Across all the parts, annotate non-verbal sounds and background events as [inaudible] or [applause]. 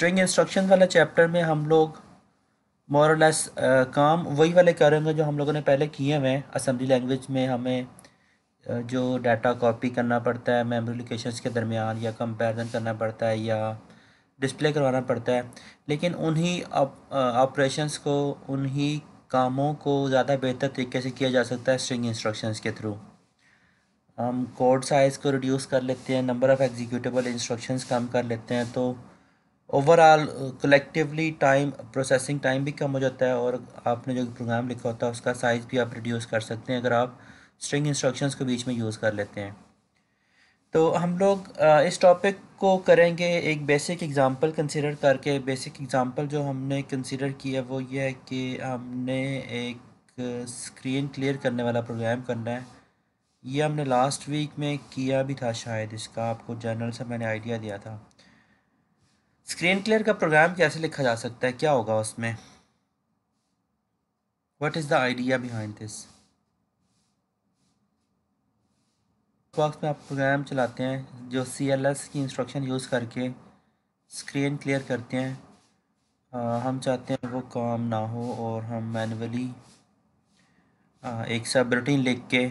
String instruction वाले chapter में हम लोग मॉरलेस काम वही वाले करेंगे जो हम लोगों ने पहले किए हुए हैं असम्बली लैंग्वेज में हमें जो डाटा कॉपी करना पड़ता है मेमोरी लोकेशंस के दरमियान या कंपेरिजन करना पड़ता है या डिस्प्ले करवाना पड़ता है लेकिन उन्हीं ऑपरेशंस को उन्हीं कामों को ज़्यादा बेहतर तरीके से किया जा सकता है स्ट्रिंग इंस्ट्रक्शंस के थ्रू हम कोड साइज़ को रिड्यूस कर लेते हैं नंबर ऑफ़ एग्जीक्यूटेबल इंस्ट्रक्शंस कम कर लेते हैं तो overall collectively time processing time भी कम हो जाता है और आपने जो प्रोग्राम लिखा होता है उसका साइज़ भी आप रिड्यूस कर सकते हैं अगर आप स्ट्रिंग इंस्ट्रक्शंस को बीच में यूज़ कर लेते हैं तो हम लोग uh, इस टॉपिक को करेंगे एक बेसिक एग्ज़ाम्पल कंसिडर करके बेसिक एग्ज़ाम्पल जो हमने कंसिडर किया वो ये है कि हमने एक स्क्रीन क्लियर करने वाला प्रोग्राम करना है ये हमने लास्ट वीक में किया भी था शायद इसका आपको जनरल से मैंने आइडिया दिया था स्क्रीन क्लियर का प्रोग्राम कैसे लिखा जा सकता है क्या होगा उसमें what is the idea behind this box में आप प्रोग्राम चलाते हैं जो सी एल एस की इंस्ट्रक्शन यूज़ करके स्क्रीन क्लियर करते हैं आ, हम चाहते हैं वो काम ना हो और हम मैनुअली एक सब रूटीन लिख के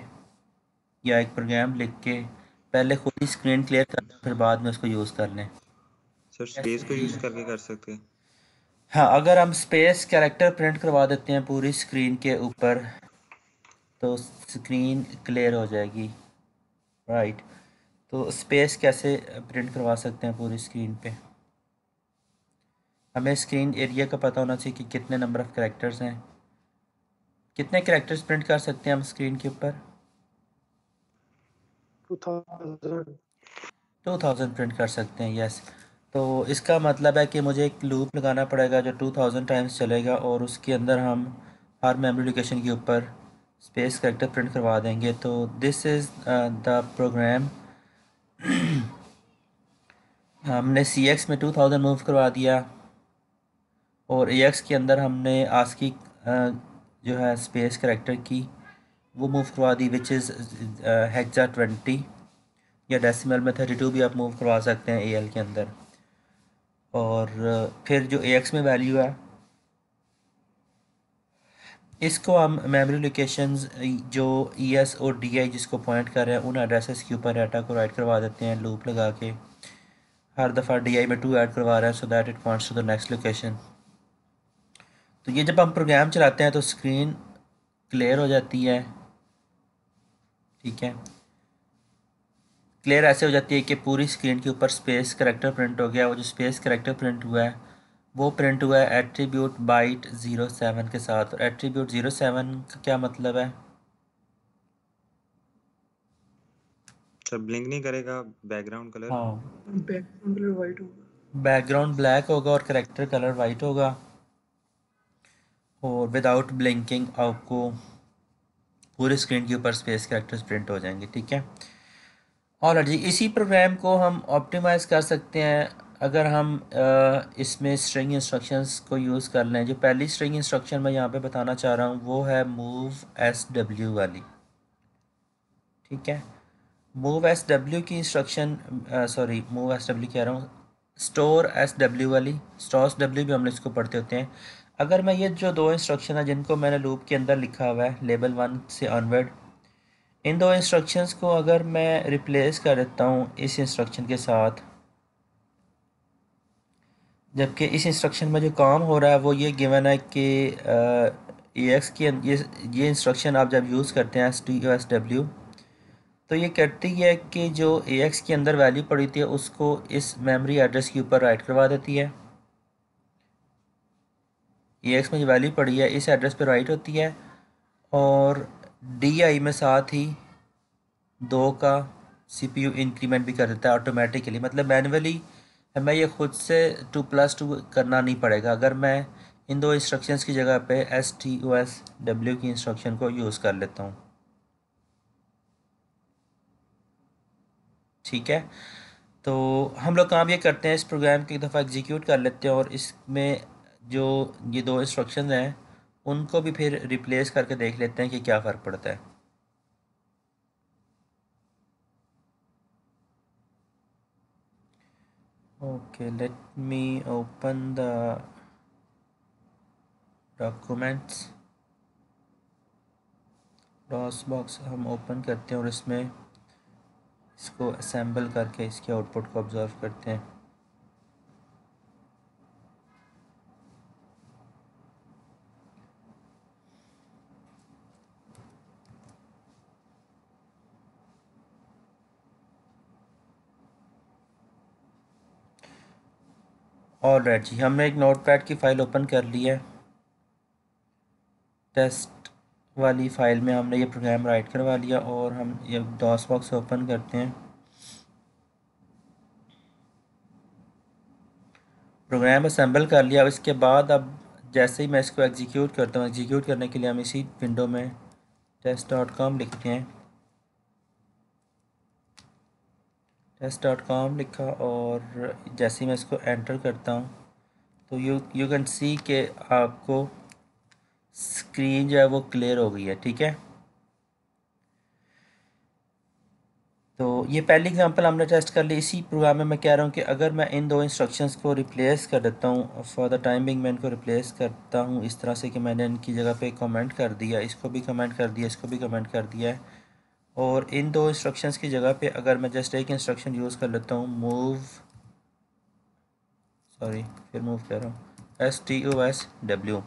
या एक प्रोग्राम लिख के पहले खुद ही स्क्रीन क्लियर कर फिर बाद में उसको यूज़ कर लें सर स्पेस को यूज़ करके कर सकते हैं हाँ अगर हम स्पेस कैरेक्टर प्रिंट करवा देते हैं पूरी स्क्रीन के ऊपर तो स्क्रीन क्लियर हो जाएगी राइट तो स्पेस कैसे प्रिंट करवा सकते हैं पूरी स्क्रीन पे हमें स्क्रीन एरिया का पता होना चाहिए कि कितने नंबर ऑफ़ करेक्टर्स हैं कितने करेक्टर्स प्रिंट कर सकते हैं हम स्क्रीन के ऊपर टू थाउजेंड प्रिंट कर सकते हैं यस yes. तो इसका मतलब है कि मुझे एक लूप लगाना पड़ेगा जो टू थाउजेंड टाइम्स चलेगा और उसके अंदर हम हर मेमोरी लोकेशन के ऊपर स्पेस करेक्टर प्रिंट करवा देंगे तो दिस इज़ द प्रोग्राम हमने सी एक्स में टू थाउजेंड मूव करवा दिया और ए एक्स के अंदर हमने की uh, जो है स्पेस करेक्टर की वो मूव करवा दी विच इज़ हेक्सा ट्वेंटी या डेसिमल में थर्टी टू भी आप मूव करवा सकते हैं ए एल के अंदर और फिर जो ए एक्स में वैल्यू है इसको हम मेमोरी लोकेशन जो ई e एस और डी आई जिसको पॉइंट कर रहे हैं उन एड्रेसेस के ऊपर डाटा को राइट करवा देते हैं लूप लगा के हर दफ़ा डी आई में टू ऐड करवा रहे हैं so that it points to the next location तो ये जब हम प्रोग्राम चलाते हैं तो स्क्रीन क्लियर हो जाती है ठीक है क्लियर ऐसे हो जाती है कि पूरी स्क्रीन के ऊपर स्पेस करेक्टर प्रिंट हो गया वो जो स्पेस करेक्टर प्रिंट हुआ है वो प्रिंट हुआ है एट्रीब्यूट बाइट ज़ीरो सेवन के साथ और एट्रीब्यूट ज़ीरो सेवन का क्या मतलब है सब ब्लिंक नहीं करेगा बैकग्राउंड कलर हाँ बैकग्राउंड कलर वाइट होगा बैकग्राउंड ब्लैक होगा और करेक्टर कलर वाइट होगा और विदाउट ब्लिंकिंग आपको पूरी स्क्रीन के ऊपर स्पेस करेक्टर प्रिंट हो जाएंगे ठीक है और हाँ जी इसी प्रोग्राम को हम ऑप्टिमाइज़ कर सकते हैं अगर हम इसमें स्ट्रिंग इंस्ट्रक्शंस को यूज़ कर लें जो पहली स्ट्रिंग इंस्ट्रक्शन मैं यहाँ पे बताना चाह रहा हूँ वो है मूव एस डब्ल्यू वाली ठीक है मूव एस डब्ल्यू की instruction sorry move S W कह रहा हूँ स्टोर एस डब्ल्यू वाली स्टोर्स डब्ल्यू भी हम लोग इसको पढ़ते होते हैं अगर मैं ये जो दो इंस्ट्रक्शन है जिनको मैंने लूप के अंदर लिखा हुआ है लेबल वन से ऑनवर्ड इन दो इंस्ट्रक्शंस को अगर मैं रिप्लेस कर देता हूँ इस इंस्ट्रक्शन के साथ जबकि इस इंस्ट्रक्शन में जो काम हो रहा है वो ये गिवन है कि ए एक्स की ये ये इंस्ट्रक्शन आप जब यूज़ करते हैं एस टी एस डब्ल्यू तो ये करती है कि जो ए एक्स के अंदर वैल्यू पड़ी थी उसको इस मेमोरी एड्रेस के ऊपर राइट करवा देती है ए एक्स में जो वैल्यू पड़ी है इस एड्रेस पर राइट होती है और डी आई में साथ ही दो का सी पी यू इंक्रीमेंट भी कर देता है ऑटोमेटिकली मतलब मैनुअली हमें ये खुद से टू प्लस टू करना नहीं पड़ेगा अगर मैं इन दो इंस्ट्रक्शंस की जगह पे S T O S W की इंस्ट्रक्शन को यूज़ कर लेता हूँ ठीक है तो हम लोग काम ये करते हैं इस प्रोग्राम को एक दफ़ा एग्जीक्यूट कर लेते हैं और इसमें जो ये दो इंस्ट्रक्शन हैं उनको भी फिर रिप्लेस करके देख लेते हैं कि क्या फ़र्क पड़ता है okay let me open the documents DOS box हम ओपन करते हैं और इसमें इसको असेंबल करके इसके आउटपुट को ऑब्जर्व करते हैं और राइट जी हमने एक नोटपैड की फ़ाइल ओपन कर ली है टेस्ट वाली फ़ाइल में हमने ये प्रोग्राम राइट करवा लिया और हम ये डॉस बॉक्स ओपन करते हैं प्रोग्राम असम्बल कर लिया इसके बाद अब जैसे ही मैं इसको एग्जीक्यूट करता हूँ एग्जीक्यूट करने के लिए हम इसी विंडो में टेस्ट डॉट कॉम लिखते हैं टेस्ट डॉट कॉम लिखा और जैसे ही मैं इसको एंटर करता हूँ तो यू यू कैन सी के आपको स्क्रीन जो है वो क्लियर हो गई है ठीक है तो ये पहली एग्जांपल हमने टेस्ट कर ली इसी प्रोग्राम में मैं कह रहा हूँ कि अगर मैं इन दो इंस्ट्रक्शंस को रिप्लेस कर देता हूँ फॉर द टाइम बिंग मैं इनको रिप्लेस करता हूँ इस तरह से कि मैंने इनकी जगह पे कमेंट कर दिया इसको भी कमेंट कर दिया इसको भी कमेंट कर दिया है और इन दो इंस्ट्रक्शंस की जगह पे अगर मैं जस्ट एक इंस्ट्रक्शन यूज़ कर लेता हूँ मूव सॉरी फिर मूव कह रहा हूँ S T O S W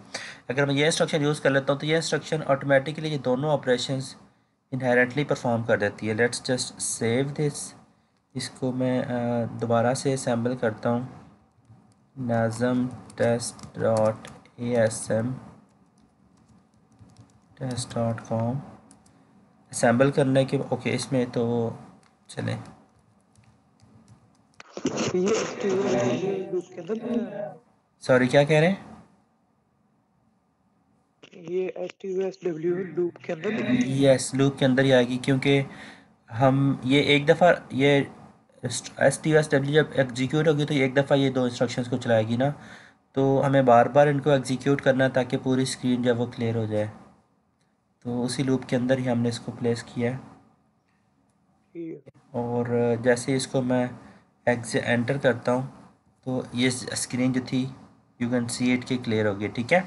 अगर मैं ये इंस्ट्रक्शन यूज़ कर लेता हूँ तो ये इंस्ट्रक्शन ऑटोमेटिकली ये दोनों ऑपरेशन इनहेरेंटली परफॉर्म कर देती है लेट्स जस्ट सेव दिस इसको मैं दोबारा से असम्बल करता हूँ नाजम test dot A S M test dot com assemble करने के ओके इसमें तो चले सॉरी क्या कह रहे हैं ये एच टी लूप के अंदर के अंदर ही आएगी क्योंकि हम ये एक दफ़ा ये एस टी एस डब्ल्यू जब एग्जीक्यूट होगी तो एक दफ़ा ये दो इंस्ट्रक्शंस को चलाएगी ना तो हमें बार बार इनको एग्जीक्यूट करना है ताकि पूरी स्क्रीन जो वो क्लियर हो जाए तो उसी लूप के अंदर ही हमने इसको प्लेस किया है और जैसे इसको मैं एग्ज एंटर करता हूँ तो ये स्क्रीन जो थी यू कैन सी इट के क्लियर हो गई ठीक है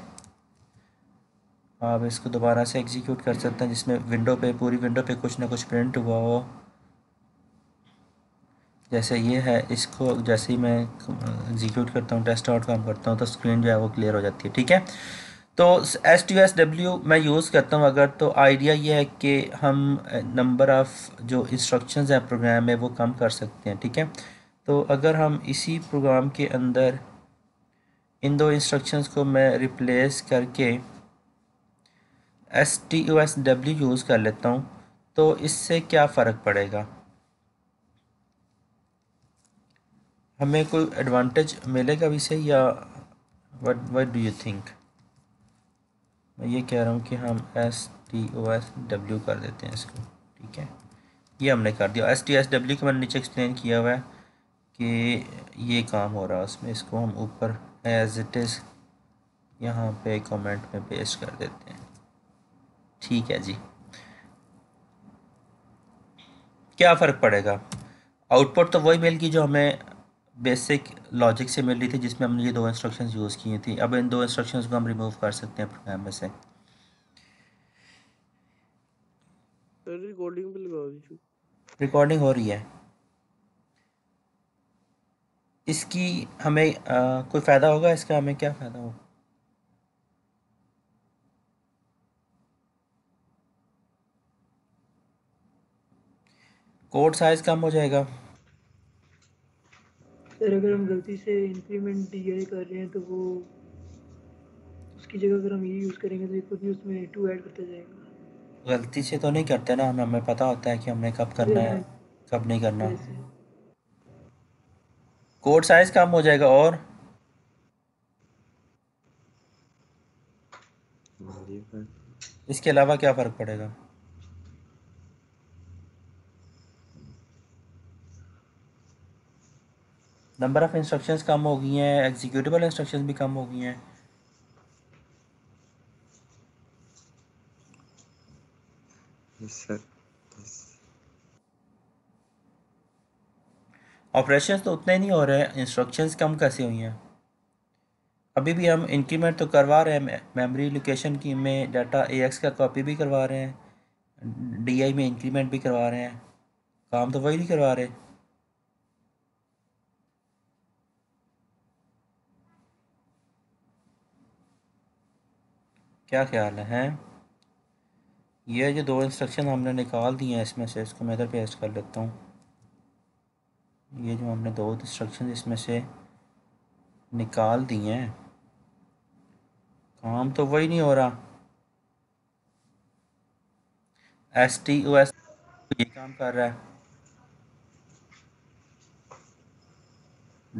आप इसको दोबारा से एग्जीक्यूट कर सकते हैं जिसमें विंडो पे पूरी विंडो पे कुछ ना कुछ प्रिंट हुआ हो जैसे ये है इसको जैसे ही मैं एग्जीक्यूट करता हूँ टेस्ट आउट काम करता हूँ तो स्क्रीन जो है वो क्लियर हो जाती है ठीक है तो एस टी एस डब्ल्यू मैं यूज़ करता हूँ अगर तो आइडिया ये है कि हम नंबर eh, ऑफ़ जो इंस्ट्रक्शंस हैं प्रोग्राम में वो कम कर सकते हैं ठीक है तो अगर हम इसी प्रोग्राम के अंदर इन दो इंस्ट्रक्शंस को मैं रिप्लेस करके S T U S W use कर लेता हूँ तो इससे क्या फ़र्क पड़ेगा हमें कोई एडवांटेज मिलेगा इससे या what what do you think मैं ये कह रहा हूँ कि हम S T O S W कर देते हैं इसको ठीक है ये हमने कर दिया एस टी एस डब्ल्यू के मैंने नीचे एक्सप्लेन किया हुआ है कि ये काम हो रहा है उसमें इसको हम ऊपर एज इट इज़ यहाँ पे कमेंट में पेस्ट कर देते हैं ठीक है जी क्या फ़र्क पड़ेगा आउटपुट तो वही मिलेगी जो हमें बेसिक लॉजिक से मिल रही थी जिसमें हमने ये दो इंस्ट्रक्शंस यूज़ किए थी अब इन दो इंस्ट्रक्शंस को हम रिमूव कर सकते हैं प्रोग्राम में से रिकॉर्डिंग रिकॉर्डिंग हो रही है इसकी हमें आ, कोई फ़ायदा होगा इसका हमें क्या फ़ायदा होगा कोड साइज़ कम हो जाएगा सर अगर हम गलती से इंक्रीमेंट डी आई कर रहे हैं तो वो उसकी जगह अगर हम ये यूज़ करेंगे तो ये खुद ही उसमें टू ऐड करता जाएगा गलती से तो नहीं करते ना हमें हमें पता होता है कि हमने कब करना है हाँ। कब नहीं करना है कोड साइज कम हो जाएगा और इसके अलावा क्या फ़र्क पड़ेगा नंबर ऑफ़ इंस्ट्रक्शंस कम हो गई हैं एग्जीक्यूटिबल इंस्ट्रक्शंस भी कम हो गई हैं ऑपरेशंस तो उतने नहीं हो रहे इंस्ट्रक्शंस कम कैसे हुई हैं अभी भी हम इंक्रीमेंट तो करवा रहे हैं मेमोरी लोकेशन की में डाटा एक्स का कॉपी भी करवा रहे हैं डी आई में इंक्रीमेंट भी करवा रहे हैं काम तो वही नहीं करवा रहे क्या ख्याल है ये जो दो इंस्ट्रक्शन हमने निकाल दिए हैं इसमें से इसको मैं इधर पेस्ट कर लेता हूँ ये जो हमने दो इंस्ट्रक्शन इसमें से निकाल दिए हैं काम तो वही नहीं हो रहा एस टी ओ एस ये काम कर रहा है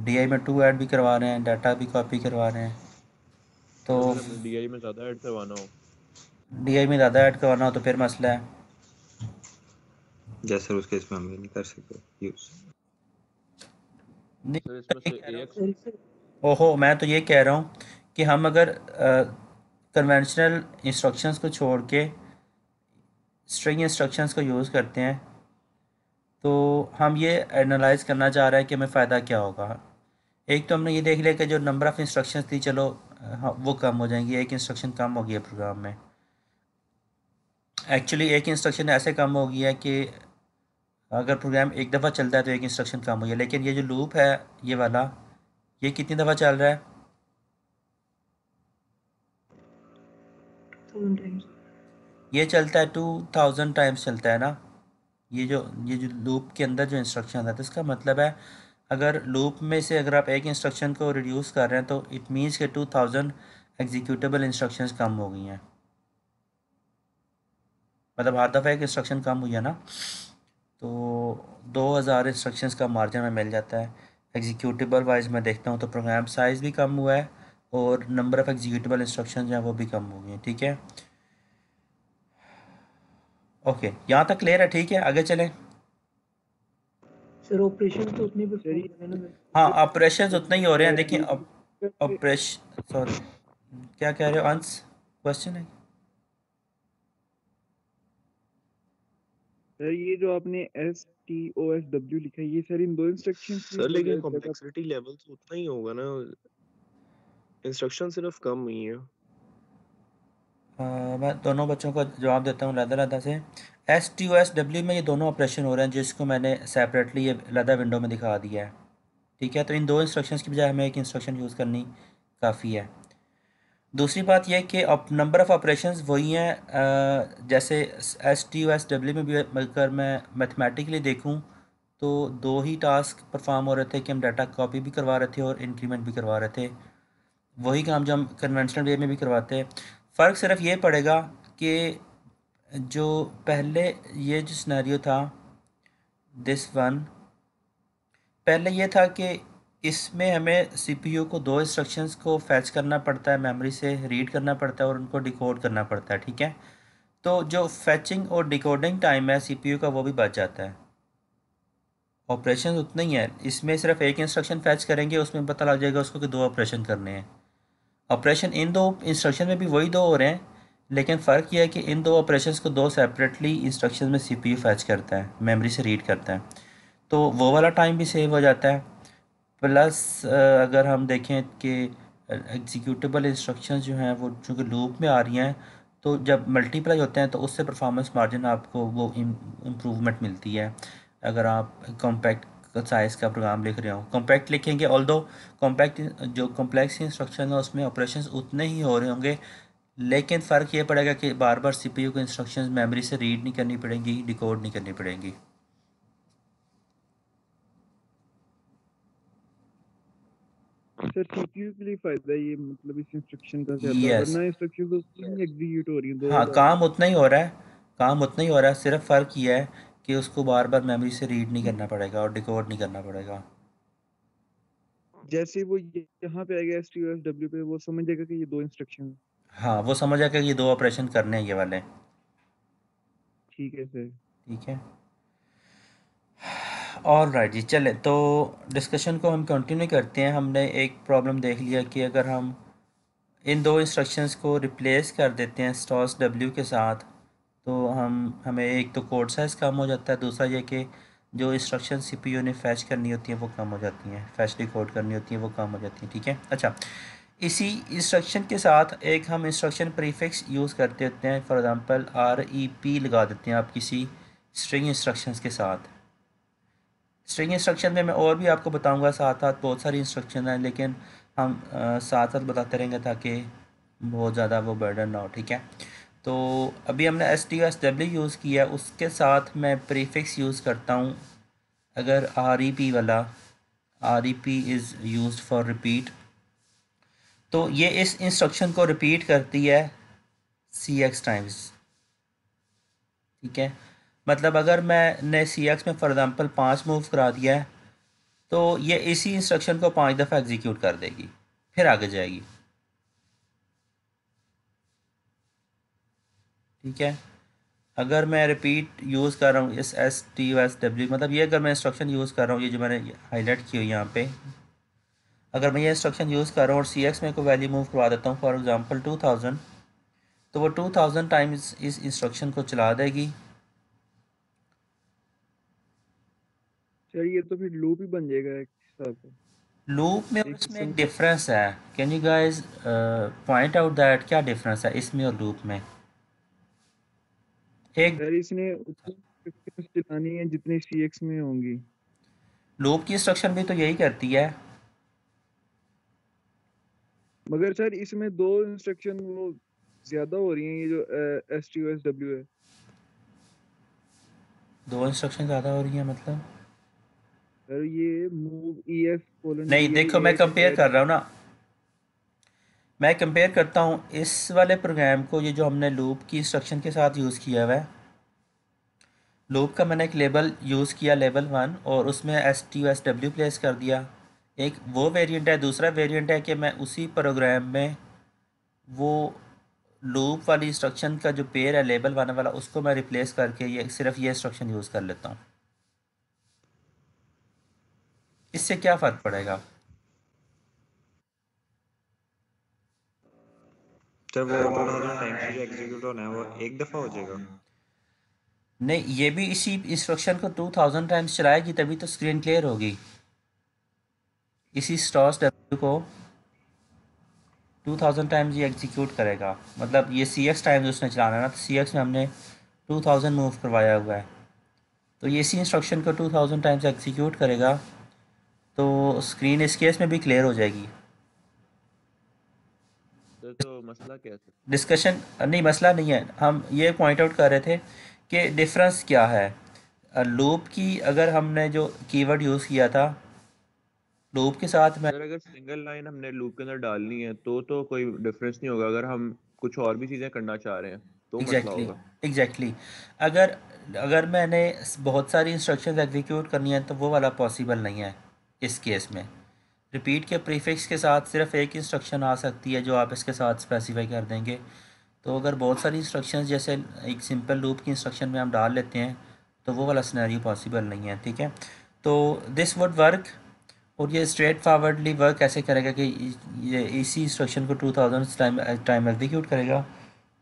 डी आई में टू ऐड भी करवा रहे हैं डाटा भी कॉपी करवा रहे हैं तो डीआई में ज़्यादा ऐड करवाना हो डीआई में ज़्यादा ऐड करवाना हो तो फिर मसला है जैसे उस केस में हम नहीं कर सकते यूज़ ओहो मैं तो ये कह रहा हूँ कि हम अगर कन्वेंशनल इंस्ट्रक्शंस को छोड़ के स्ट्रिंग इंस्ट्रक्शंस को यूज़ करते हैं तो हम ये एनालाइज करना चाह रहे हैं कि हमें फ़ायदा क्या होगा एक तो हमने ये देख लिया कि जो नंबर ऑफ़ इंस्ट्रक्शंस थी चलो हाँ, हाँ वो कम हो जाएंगी एक इंस्ट्रक्शन कम हो गया प्रोग्राम में एक्चुअली एक इंस्ट्रक्शन ऐसे कम हो गया है कि अगर प्रोग्राम एक दफ़ा चलता है तो एक इंस्ट्रक्शन कम हो गया लेकिन ये जो लूप है ये वाला ये कितनी दफ़ा चल रहा है ये चलता है टू थाउजेंड टाइम्स चलता है ना ये जो ये जो लूप के अंदर जो इंस्ट्रक्शन आता है तो इसका मतलब है अगर लूप में से अगर आप एक इंस्ट्रक्शन को रिड्यूस कर रहे हैं तो इट मीन्स के टू थाउजेंड एग्जीक्यूटेबल इंस्ट्रक्शन कम हो गई हैं मतलब हर दफ़ा एक इंस्ट्रक्शन कम हुई है ना तो दो हज़ार इंस्ट्रक्शन का मार्जिन हमें मिल जाता है एग्जीक्यूटेबल वाइज मैं देखता हूँ तो प्रोग्राम साइज़ भी कम हुआ है और नंबर ऑफ़ एग्जीक्यूटेबल इंस्ट्रक्शन हैं वो भी कम हो गए हैं ठीक है ओके यहाँ तक क्लियर है ठीक है आगे चलें सर ऑपरेशन तो उतने भी हाँ ऑपरेशन उतने ही हो रहे हैं देखिए ऑपरेशन सॉरी क्या कह रहे हो अंश क्वेश्चन है सर ये जो आपने S T O S W लिखा है ये सर इन दो इंस्ट्रक्शन सर लेकिन कॉम्प्लेक्सिटी लेवल तो उतना ही होगा ना इंस्ट्रक्शन सिर्फ कम ही है आ, हाँ, मैं दोनों बच्चों को जवाब देता हूँ लादा लादा से S T O S W में ये दोनों ऑपरेशन हो रहे हैं जिसको मैंने सेपरेटली ये लदा विंडो में दिखा दिया है ठीक है तो इन दो इंस्ट्रक्शंस की बजाय हमें एक इंस्ट्रक्शन यूज़ करनी काफ़ी है दूसरी बात यह कि नंबर ऑफ़ ऑपरेशन वही हैं जैसे S T O S W में भी अगर मैं मैथमेटिकली देखूँ तो दो ही टास्क परफॉर्म हो रहे थे कि हम डाटा कॉपी भी करवा रहे थे और इंक्रीमेंट भी करवा रहे थे वही काम जो हम कन्वेंशनल वे में भी करवाते हैं फ़र्क सिर्फ ये पड़ेगा कि जो पहले ये जो सिनेरियो था दिस वन पहले ये था कि इसमें हमें सीपीयू को दो इंस्ट्रक्शंस को फैच करना पड़ता है मेमोरी से रीड करना पड़ता है और उनको डिकोड करना पड़ता है ठीक है तो जो फैचिंग और डिकोडिंग टाइम है सीपीयू का वो भी बच जाता है ऑपरेशन उतने ही है इसमें सिर्फ एक इंस्ट्रक्शन फैच करेंगे उसमें पता लग जाएगा उसको कि दो ऑपरेशन करने हैं ऑपरेशन इन दो इंस्ट्रक्शन में भी वही दो हो रहे हैं लेकिन फ़र्क यह है कि इन दो ऑपरेशन को दो सेपरेटली इंस्ट्रक्शन में सी पी यू फैच करता है मेमरी से रीड करता है तो वो वाला टाइम भी सेव हो जाता है प्लस अगर हम देखें कि एग्जीक्यूटिबल इंस्ट्रक्शंस जो हैं वो चूँकि लूप में आ रही हैं तो जब मल्टीप्लाई होते हैं तो उससे परफॉर्मेंस मार्जिन आपको वो इम्प्रूवमेंट मिलती है अगर आप कॉम्पैक्ट साइज़ का प्रोग्राम लिख रहे हो कॉम्पैक्ट लिखेंगे ऑल दो कॉम्पैक्ट जो कॉम्प्लेक्स इंस्ट्रक्शन है उसमें ऑपरेशन उतने ही हो रहे होंगे लेकिन फ़र्क ये पड़ेगा कि बार बार सी को इंस्ट्रक्शंस मेमोरी से रीड नहीं करनी पड़ेंगी डिकोड नहीं करनी पड़ेंगी मतलब हाँ काम उतना ही हो रहा है काम उतना ही हो रहा है सिर्फ फ़र्क ये है कि उसको बार बार मेमोरी से रीड नहीं करना पड़ेगा और डिकोड नहीं करना पड़ेगा जैसे वो यहाँ पे आएगा एस टी एस डब्ल्यू पे वो समझ जाएगा कि ये दो इंस्ट्रक्शन हाँ वो समझ आ गया कि ये दो ऑपरेशन करने हैं ये वाले ठीक है सर ठीक है और राइट जी चले तो डिस्कशन को हम कंटिन्यू करते हैं हमने एक प्रॉब्लम देख लिया कि अगर हम इन दो इंस्ट्रक्शंस को रिप्लेस कर देते हैं स्टॉस डब्ल्यू के साथ तो हम हमें एक तो कोड साइज़ कम हो जाता है दूसरा ये कि जो इंस्ट्रक्शन सी पी यू ने फैच करनी होती हैं वो कम हो जाती हैं फैच डिकोड करनी होती हैं वो कम हो जाती हैं ठीक है अच्छा इसी इंस्ट्रक्शन के साथ एक हम इंस्ट्रक्शन प्रीफिक्स यूज़ करते होते हैं for example R E P लगा देते हैं आप किसी स्ट्रिंग इंस्ट्रक्शंस के साथ स्ट्रिंग इंस्ट्रक्शन में मैं और भी आपको बताऊंगा साथ साथ बहुत सारी इंस्ट्रक्शन हैं लेकिन हम आ, साथ साथ बताते रहेंगे ताकि बहुत ज़्यादा वो बर्डन ना हो ठीक है तो अभी हमने S T S W use किया उसके साथ मैं प्रीफिक्स यूज़ करता हूँ अगर आर ई पी वाला R E P is use for repeat तो ये इस इंस्ट्रक्शन को रिपीट करती है सी एक्स टाइम्स ठीक है मतलब अगर मैंने सी एक्स में फॉर एग्ज़ाम्पल पाँच मूव करा दिया है तो ये इसी इंस्ट्रक्शन को पाँच दफ़ा एग्जीक्यूट कर देगी फिर आगे जाएगी ठीक है अगर मैं रिपीट यूज़ कर रहा हूँ S S T S W मतलब ये अगर मैं इंस्ट्रक्शन यूज़ कर रहा हूँ ये जो मैंने हाईलाइट की हुई यहाँ पे अगर मैं ये इंस्ट्रक्शन यूज़ कर रहा हूँ और सी एक्स में कोई वैल्यू मूव करवा देता हूँ फॉर एग्ज़ाम्पल टू थाउजेंड तो वो टू थाउजेंड टाइम्स इस इंस्ट्रक्शन को चला देगी ये तो फिर लूप ही बन जाएगा एक हिसाब से लूप में उसमें एक डिफरेंस है can you guys point out that क्या डिफरेंस है इसमें और लूप में एक इसने उतनी चलानी है जितने सीएक्स में होंगी लूप की इंस्ट्रक्शन भी तो यही करती है मगर सर इसमें दो इंस्ट्रक्शन वो ज्यादा हो रही हैं ये जो एस टी एस डब्ल्यू है दो इंस्ट्रक्शन ज्यादा हो रही हैं मतलब सर ये मूव ई एफ कोलन नहीं देखो मैं कंपेयर e e कर रहा हूँ ना मैं कंपेयर करता हूँ इस वाले प्रोग्राम को ये जो हमने लूप की इंस्ट्रक्शन के साथ यूज़ किया हुआ है लूप का मैंने एक लेबल यूज़ किया लेबल वन और उसमें S T S W place कर दिया एक वो वेरिएंट है दूसरा वेरिएंट है कि मैं उसी प्रोग्राम में वो लूप वाली इंस्ट्रक्शन का जो पेयर है लेबल वन वाला उसको मैं रिप्लेस करके ये सिर्फ ये इंस्ट्रक्शन यूज़ कर लेता हूँ इससे क्या फ़र्क पड़ेगा जब वो टाइम एग्जीक्यूट होना है वो एक दफ़ा हो जाएगा नहीं ये भी इसी इंस्ट्रक्शन को टू थाउजेंड टाइम्स चलाएगी तभी तो स्क्रीन क्लियर होगी इसी स्टॉस डब्ल्यू को टू थाउजेंड टाइम्स ये एग्जीक्यूट करेगा मतलब ये सी एक्स टाइम्स उसने चलाना है ना तो सी एक्स में हमने टू थाउजेंड मूव करवाया हुआ है तो ये इसी इंस्ट्रक्शन को टू थाउजेंड टाइम्स एग्जीक्यूट करेगा तो स्क्रीन इस केस में भी क्लियर हो जाएगी तो, तो मसला क्या है डिस्कशन नहीं मसला नहीं है हम ये पॉइंट आउट कर रहे थे कि डिफरेंस क्या है लूप की अगर हमने जो कीवर्ड यूज़ किया था लूप के साथ में अगर सिंगल लाइन हमने लूप के अंदर डालनी है तो तो कोई डिफरेंस नहीं होगा अगर हम कुछ और भी चीज़ें करना चाह रहे हैं तो एग्जैक्टली एग्जैक्टली exactly. अगर अगर मैंने बहुत सारी इंस्ट्रक्शन एग्जीक्यूट करनी है तो वो वाला पॉसिबल नहीं है इस केस में रिपीट के प्रीफिक्स के साथ सिर्फ एक इंस्ट्रक्शन आ सकती है जो आप इसके साथ स्पेसिफाई कर देंगे तो अगर बहुत सारी इंस्ट्रक्शन जैसे एक सिंपल लूप की इंस्ट्रक्शन में हम डाल लेते हैं तो वो वाला सिनेरियो पॉसिबल नहीं है ठीक है तो दिस वुड वर्क और ये स्ट्रेट फॉरवर्डली वर्क ऐसे करेगा कि ये इसी इंस्ट्रक्शन को two thousand time time execute करेगा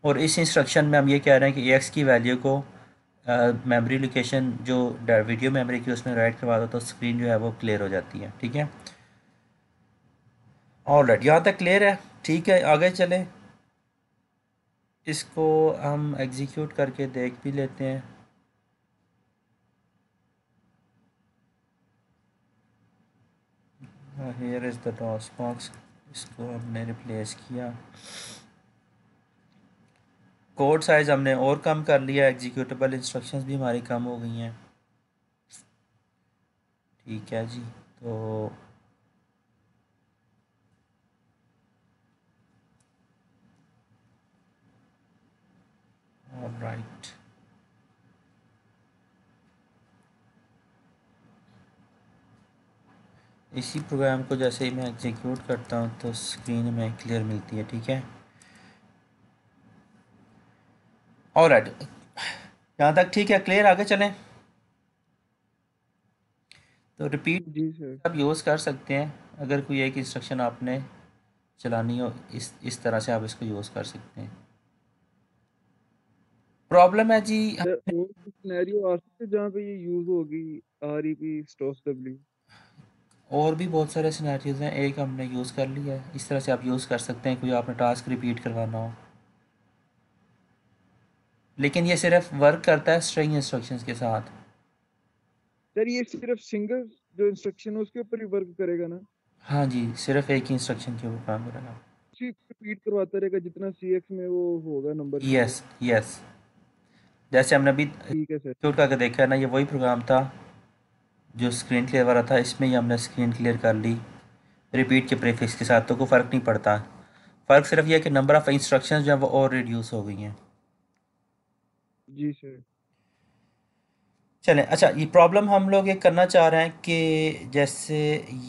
और इस इंस्ट्रक्शन में हम ये कह रहे हैं कि एक्स की वैल्यू को मेमोरी लोकेशन जो वीडियो मेमोरी की उसमें राइट करवा दो तो स्क्रीन जो है वो क्लियर हो जाती है ठीक है ऑल राइट यहाँ तक क्लियर है ठीक है आगे चलें इसको हम एग्जीक्यूट करके देख भी लेते हैं here is the DOS box इसको हमने रिप्लेस किया कोड साइज़ हमने और कम कर लिया एग्जीक्यूटेबल इंस्ट्रक्शंस भी हमारी कम हो गई हैं ठीक है जी तो राइट right इसी प्रोग्राम को जैसे ही मैं एग्जीक्यूट करता हूँ तो स्क्रीन में क्लियर मिलती है ठीक है और यहाँ तक ठीक है क्लियर आगे चलें तो रिपीट आप यूज़ कर सकते हैं अगर कोई एक इंस्ट्रक्शन आपने चलानी हो इस इस तरह से आप इसको यूज़ कर सकते हैं प्रॉब्लम है जी जहाँ पे ये यूज़ होगी R E P STOS W और भी बहुत सारे सिनेरियोज हैं एक हमने यूज़ कर लिया है इस तरह से आप यूज़ कर सकते हैं कोई आपने टास्क रिपीट करवाना हो लेकिन ये सिर्फ वर्क करता है स्ट्रिंग इंस्ट्रक्शंस के साथ सर ये सिर्फ सिंगल जो इंस्ट्रक्शन उसके ऊपर ही वर्क करेगा ना हाँ जी सिर्फ एक ही इंस्ट्रक्शन के ऊपर काम करेगा रिपीट करवाता रहेगा जितना सीएक्स में वो होगा नंबर यस यस जैसे हमने अभी ठीक है सर छोटा का देखा है ना ये वही प्रोग्राम था जो स्क्रीन क्लियर वाला था इसमें ही हमने स्क्रीन क्लियर कर ली रिपीट के प्रीफिक्स के साथ तो कोई फ़र्क नहीं पड़ता फ़र्क सिर्फ यह कि नंबर ऑफ़ इंस्ट्रक्शन जो है वो और रिड्यूस हो गई हैं जी सर चलें अच्छा ये प्रॉब्लम हम लोग ये करना चाह रहे हैं कि जैसे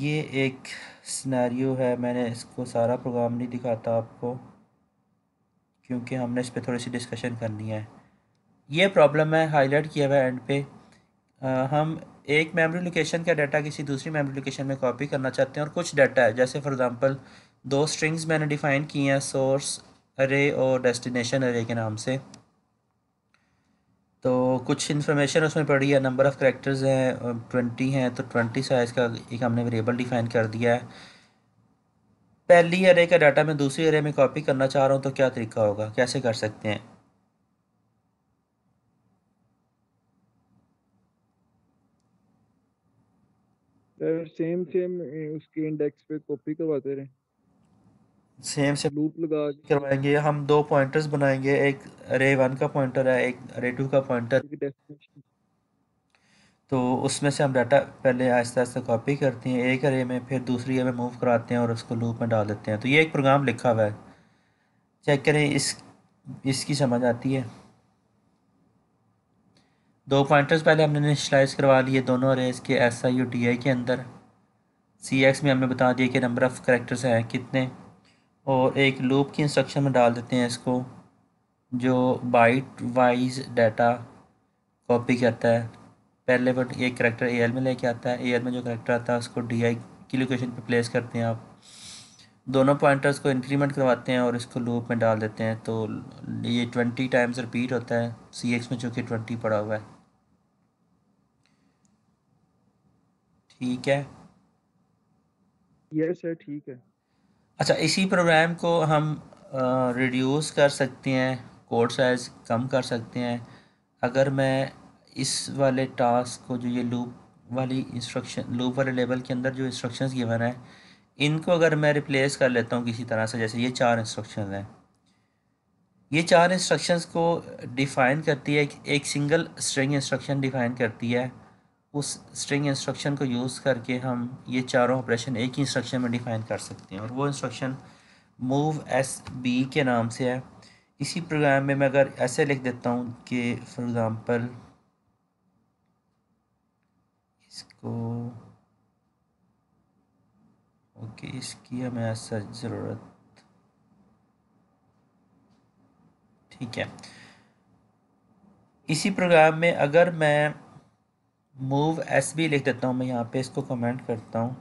ये एक सिनेरियो है मैंने इसको सारा प्रोग्राम नहीं दिखाता आपको क्योंकि हमने इस पर थोड़ी सी डिस्कशन करनी है ये प्रॉब्लम है हाईलाइट किया हुआ एंड पे आ, हम एक मेमोरी लोकेशन का डाटा किसी दूसरी मेमोरी लोकेशन में कॉपी करना चाहते हैं और कुछ डाटा है जैसे फॉर एग्जांपल दो स्ट्रिंग्स मैंने डिफाइन की हैं सोर्स अरे और डेस्टिनेशन अरे के नाम से तो कुछ इन्फॉर्मेशन उसमें पड़ी है नंबर ऑफ़ करेक्टर्स हैं ट्वेंटी हैं तो ट्वेंटी साइज़ का एक हमने वेरिएबल डिफ़ाइन कर दिया है पहली अरे का डाटा मैं दूसरी अरे में कॉपी करना चाह रहा हूँ तो क्या तरीका होगा कैसे कर सकते हैं सर सेम सेम उसके इंडेक्स पे कॉपी करवाते रहे सेम से लूप लगा करवाएंगे हम दो पॉइंटर्स बनाएंगे एक रे वन का पॉइंटर है एक रे टू का पॉइंटर तो उसमें से हम डाटा पहले आहिस्ता आहिस्ता कॉपी करते हैं एक अरे में फिर दूसरी अरे में मूव कराते हैं और उसको लूप में डाल देते हैं तो ये एक प्रोग्राम लिखा हुआ है चेक करें इस इसकी समझ आती है दो पॉइंटर्स पहले हमने इनिशलाइज करवा लिए दोनों रेस के S I U D I के अंदर सी एक्स में हमने बता दिया कि नंबर ऑफ़ करेक्टर्स है कितने और एक लूप की इंस्ट्रक्शन में डाल देते हैं इसको जो बाइट वाइज डाटा कॉपी करता है पहले बट एक करेक्टर ए एल में लेके आता है ए एल में जो करेक्टर आता है उसको डी आई की लोकेशन पर प्लेस करते हैं आप दोनों पॉइंटर्स को इंक्रीमेंट करवाते हैं और इसको लूप में डाल देते हैं तो ये ट्वेंटी टाइम्स रिपीट होता है सी एक्स में चूँकि ट्वेंटी पड़ा हुआ है ठीक है यस सर ठीक है अच्छा इसी प्रोग्राम को हम रिड्यूस कर सकते हैं कोड साइज कम कर सकते हैं अगर मैं इस वाले टास्क को जो ये लूप वाली इंस्ट्रक्शन लूप वाले लेवल के अंदर जो इंस्ट्रक्शंस गिवन है इनको अगर मैं रिप्लेस कर लेता हूँ किसी तरह से जैसे ये चार इंस्ट्रक्शन हैं ये चार इंस्ट्रक्शंस को डिफ़ाइन करती है एक सिंगल स्ट्रिंग इंस्ट्रक्शन डिफ़ाइन करती है उस स्ट्रिंग इंस्ट्रक्शन को यूज़ करके हम ये चारों ऑपरेशन एक ही इंस्ट्रक्शन में डिफ़ाइन कर सकते हैं और वो इंस्ट्रक्शन मूव एस बी के नाम से है इसी प्रोग्राम में मैं अगर ऐसे लिख देता हूँ कि फॉर एग्ज़ाम्पल इसको ओके इसकी हमें ऐसा ज़रूरत ठीक है इसी प्रोग्राम में अगर मैं मूव एस बी लिख देता हूँ मैं यहाँ पे इसको कमेंट करता हूँ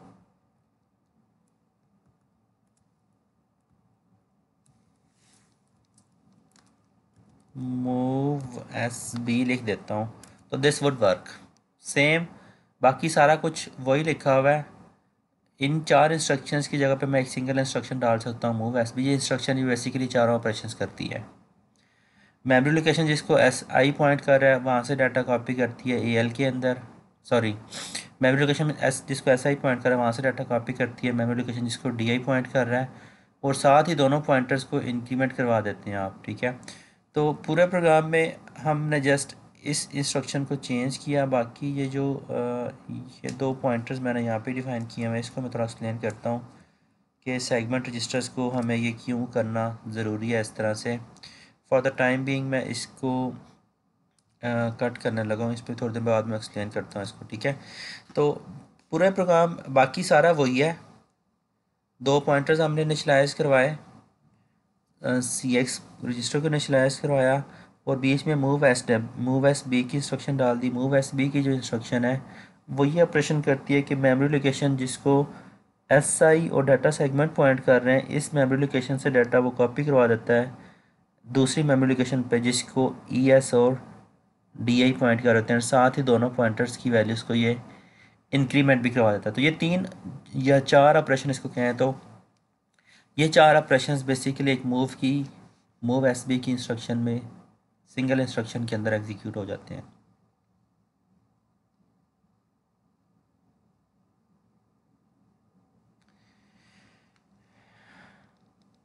मूव एस बी लिख देता हूँ तो दिस वुड वर्क सेम बाकी सारा कुछ वही लिखा हुआ है इन चार इंस्ट्रक्शंस की जगह पे मैं एक सिंगल इंस्ट्रक्शन डाल सकता हूँ मूव एस बी ये इंस्ट्रक्शन बेसिकली चारों ऑपरेशंस करती है मेमोरी लोकेशन जिसको एस आई पॉइंट कर रहा है वहाँ से डाटा कॉपी करती है ए एल के अंदर सॉरी मेमोरी लोकेशन में एस जिसको एस आई पॉइंट कर रहा है वहाँ से डाटा कॉपी करती है मेमोरी लोकेशन जिसको डी आई पॉइंट कर रहा है और साथ ही दोनों पॉइंटर्स को इंक्रीमेंट करवा देते हैं आप ठीक है तो पूरे प्रोग्राम में हमने जस्ट इस इंस्ट्रक्शन को चेंज किया बाकी ये जो आ, ये दो पॉइंटर्स मैंने यहाँ पे डिफ़ाइन किए हैं इसको मैं थोड़ा एक्सप्लेन करता हूँ कि सेगमेंट रजिस्टर्स को हमें ये क्यों करना ज़रूरी है इस तरह से फॉर द टाइम बीइंग मैं इसको कट कट करने लगा हूँ इस पर थोड़ी देर बाद मैं एक्सप्लेन करता हूँ इसको ठीक है तो पूरा प्रोग्राम बाकी सारा वही है दो पॉइंटर्स हमने इनिशलाइज करवाए सी एक्स रजिस्टर को इनिशलाइज करवाया और बीच में मूव एस डेब मूव एस बी की इंस्ट्रक्शन डाल दी मूव एस बी की जो इंस्ट्रक्शन है वही ऑपरेशन करती है कि मेमोरी लोकेशन जिसको एस आई और डाटा सेगमेंट पॉइंट कर रहे हैं इस मेमोरी लोकेशन से डाटा वो कॉपी करवा देता है दूसरी मेमोरी लोकेशन पे जिसको ई e एस और डी आई पॉइंट कर रहते हैं साथ ही दोनों पॉइंटर्स की वैल्यूज़ को ये इंक्रीमेंट भी करवा देता है तो ये तीन या चार ऑपरेशन इसको कहें तो ये चार ऑपरेशन बेसिकली एक मूव की मूव एस बी की इंस्ट्रक्शन में सिंगल इंस्ट्रक्शन के अंदर एग्जीक्यूट हो जाते हैं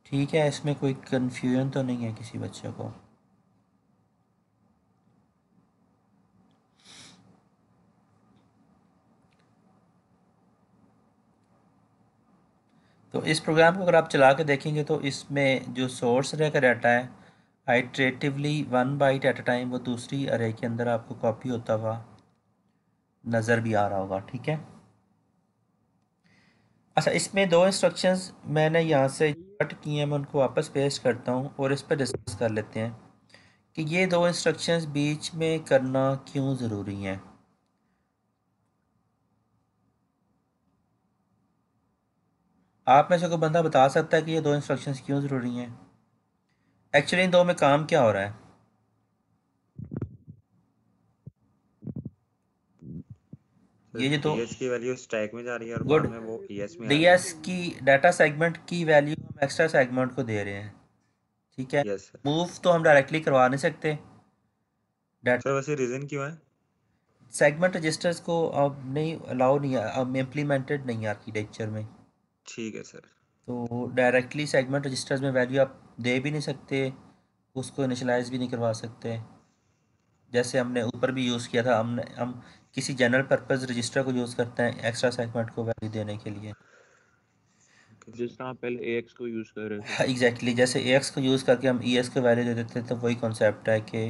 ठीक है इसमें कोई कन्फ्यूजन तो नहीं है किसी बच्चे को तो इस प्रोग्राम को अगर आप चला के देखेंगे तो इसमें जो सोर्स रे का डाटा है iteratively one byte at a time वो दूसरी अरे के अंदर आपको कॉपी होता हुआ नज़र भी आ रहा होगा ठीक है अच्छा इसमें दो इंस्ट्रक्शंस मैंने यहाँ से कट किए हैं मैं उनको वापस पेस्ट करता हूँ और इस पर डिस्कस कर लेते हैं कि ये दो इंस्ट्रक्शंस बीच में करना क्यों ज़रूरी हैं आप में से कोई बंदा बता सकता है कि ये दो इंस्ट्रक्शंस क्यों ज़रूरी हैं एक्चुअली इन दो में काम क्या हो रहा है ये जो तो डीएस की वैल्यू स्टैक में जा रही है और बाद में वो ईएस में डीएस की डाटा सेगमेंट की वैल्यू हम एक्स्ट्रा सेगमेंट को दे रहे हैं ठीक है मूव yes, तो हम डायरेक्टली करवा नहीं सकते डाटा वैसे रीजन क्यों है सेगमेंट रजिस्टर्स को अब नहीं अलाउ नहीं अब इम्प्लीमेंटेड नहीं है आर्किटेक्चर में ठीक है सर तो डायरेक्टली सेगमेंट रजिस्टर्स में वैल्यू आप दे भी नहीं सकते उसको इनिशलाइज भी नहीं करवा सकते जैसे हमने ऊपर भी यूज़ किया था हमने हम किसी जनरल पर्पज़ रजिस्टर को यूज़ करते हैं एक्स्ट्रा सेगमेंट को वैल्यू देने के लिए जिस तरह को यूज़ एग्जैक्टली हाँ, जैसे ए को यूज़ करके हम ई e को वैल्यू दे देते हैं तो वही कॉन्सेप्ट है कि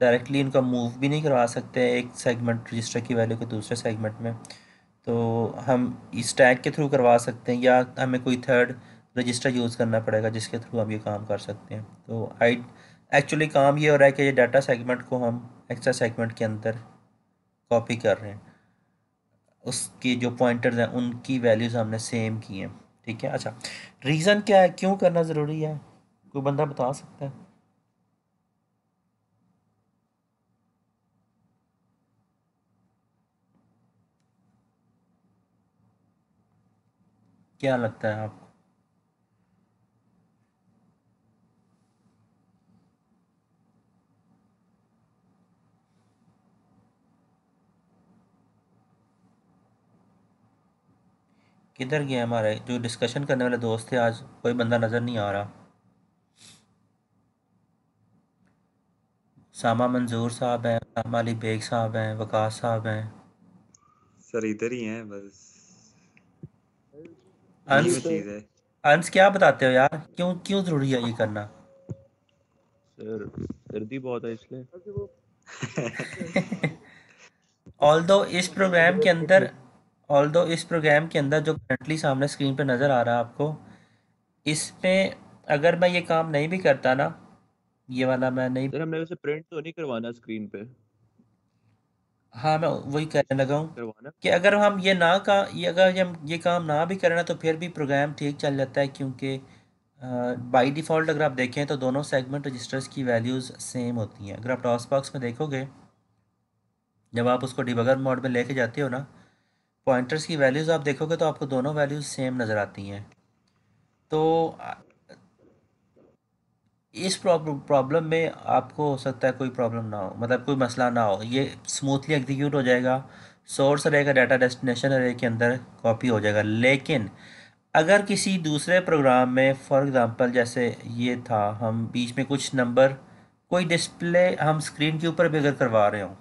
डायरेक्टली इनका मूव भी नहीं करवा सकते एक सेगमेंट रजिस्टर की वैल्यू को दूसरे सेगमेंट में तो हम इस टैग के थ्रू करवा सकते हैं या हमें कोई थर्ड रजिस्टर यूज़ करना पड़ेगा जिसके थ्रू हम ये काम कर सकते हैं तो आई एक्चुअली काम ये हो रहा है कि ये डाटा सेगमेंट को हम एक्स्ट्रा सेगमेंट के अंदर कॉपी कर रहे हैं उसकी जो पॉइंटर्स हैं उनकी वैल्यूज़ हमने सेम की हैं ठीक है अच्छा रीज़न क्या है क्यों करना ज़रूरी है कोई बंदा बता सकता है क्या लगता है आप किधर गया हमारा जो डिस्कशन करने वाले दोस्त थे आज कोई बंदा नज़र नहीं आ रहा सामा मंजूर साहब हैं अमाली बेग साहब हैं वकास साहब हैं सर इधर ही हैं बस अंश तो अंश क्या बताते हो यार क्यों क्यों जरूरी है ये करना सर सर्दी बहुत है इसलिए ऑल [laughs] इस प्रोग्राम के अंदर ऑल दो इस प्रोग्राम के अंदर जो करंटली सामने स्क्रीन पर नज़र आ रहा है आपको इसमें अगर मैं ये काम नहीं भी करता ना ये वाला मैं नहीं हमने वैसे प्रिंट तो नहीं करवाना स्क्रीन पे हाँ मैं वही कहने लगा हूँ कि अगर हम ये ना का ये अगर हम ये काम ना भी करना तो फिर भी प्रोग्राम ठीक चल जाता है क्योंकि बाय डिफ़ॉल्ट अगर आप देखें तो दोनों सेगमेंट रजिस्टर्स की वैल्यूज़ सेम होती हैं अगर आप टॉस बॉक्स में देखोगे जब आप उसको डिबगर मोड में लेके जाते हो ना पॉइंटर्स की वैल्यूज़ आप देखोगे तो आपको दोनों वैल्यूज़ सेम नज़र आती हैं तो इस प्रॉब्लम में आपको हो सकता है कोई प्रॉब्लम ना हो मतलब कोई मसला ना हो ये स्मूथली एग्जीक्यूट हो जाएगा सोर्स रहेगा डाटा डेस्टिनेशन अरे के अंदर कॉपी हो जाएगा लेकिन अगर किसी दूसरे प्रोग्राम में फॉर एग्ज़ाम्पल जैसे ये था हम बीच में कुछ नंबर कोई डिस्प्ले हम स्क्रीन के ऊपर भी अगर करवा रहे हों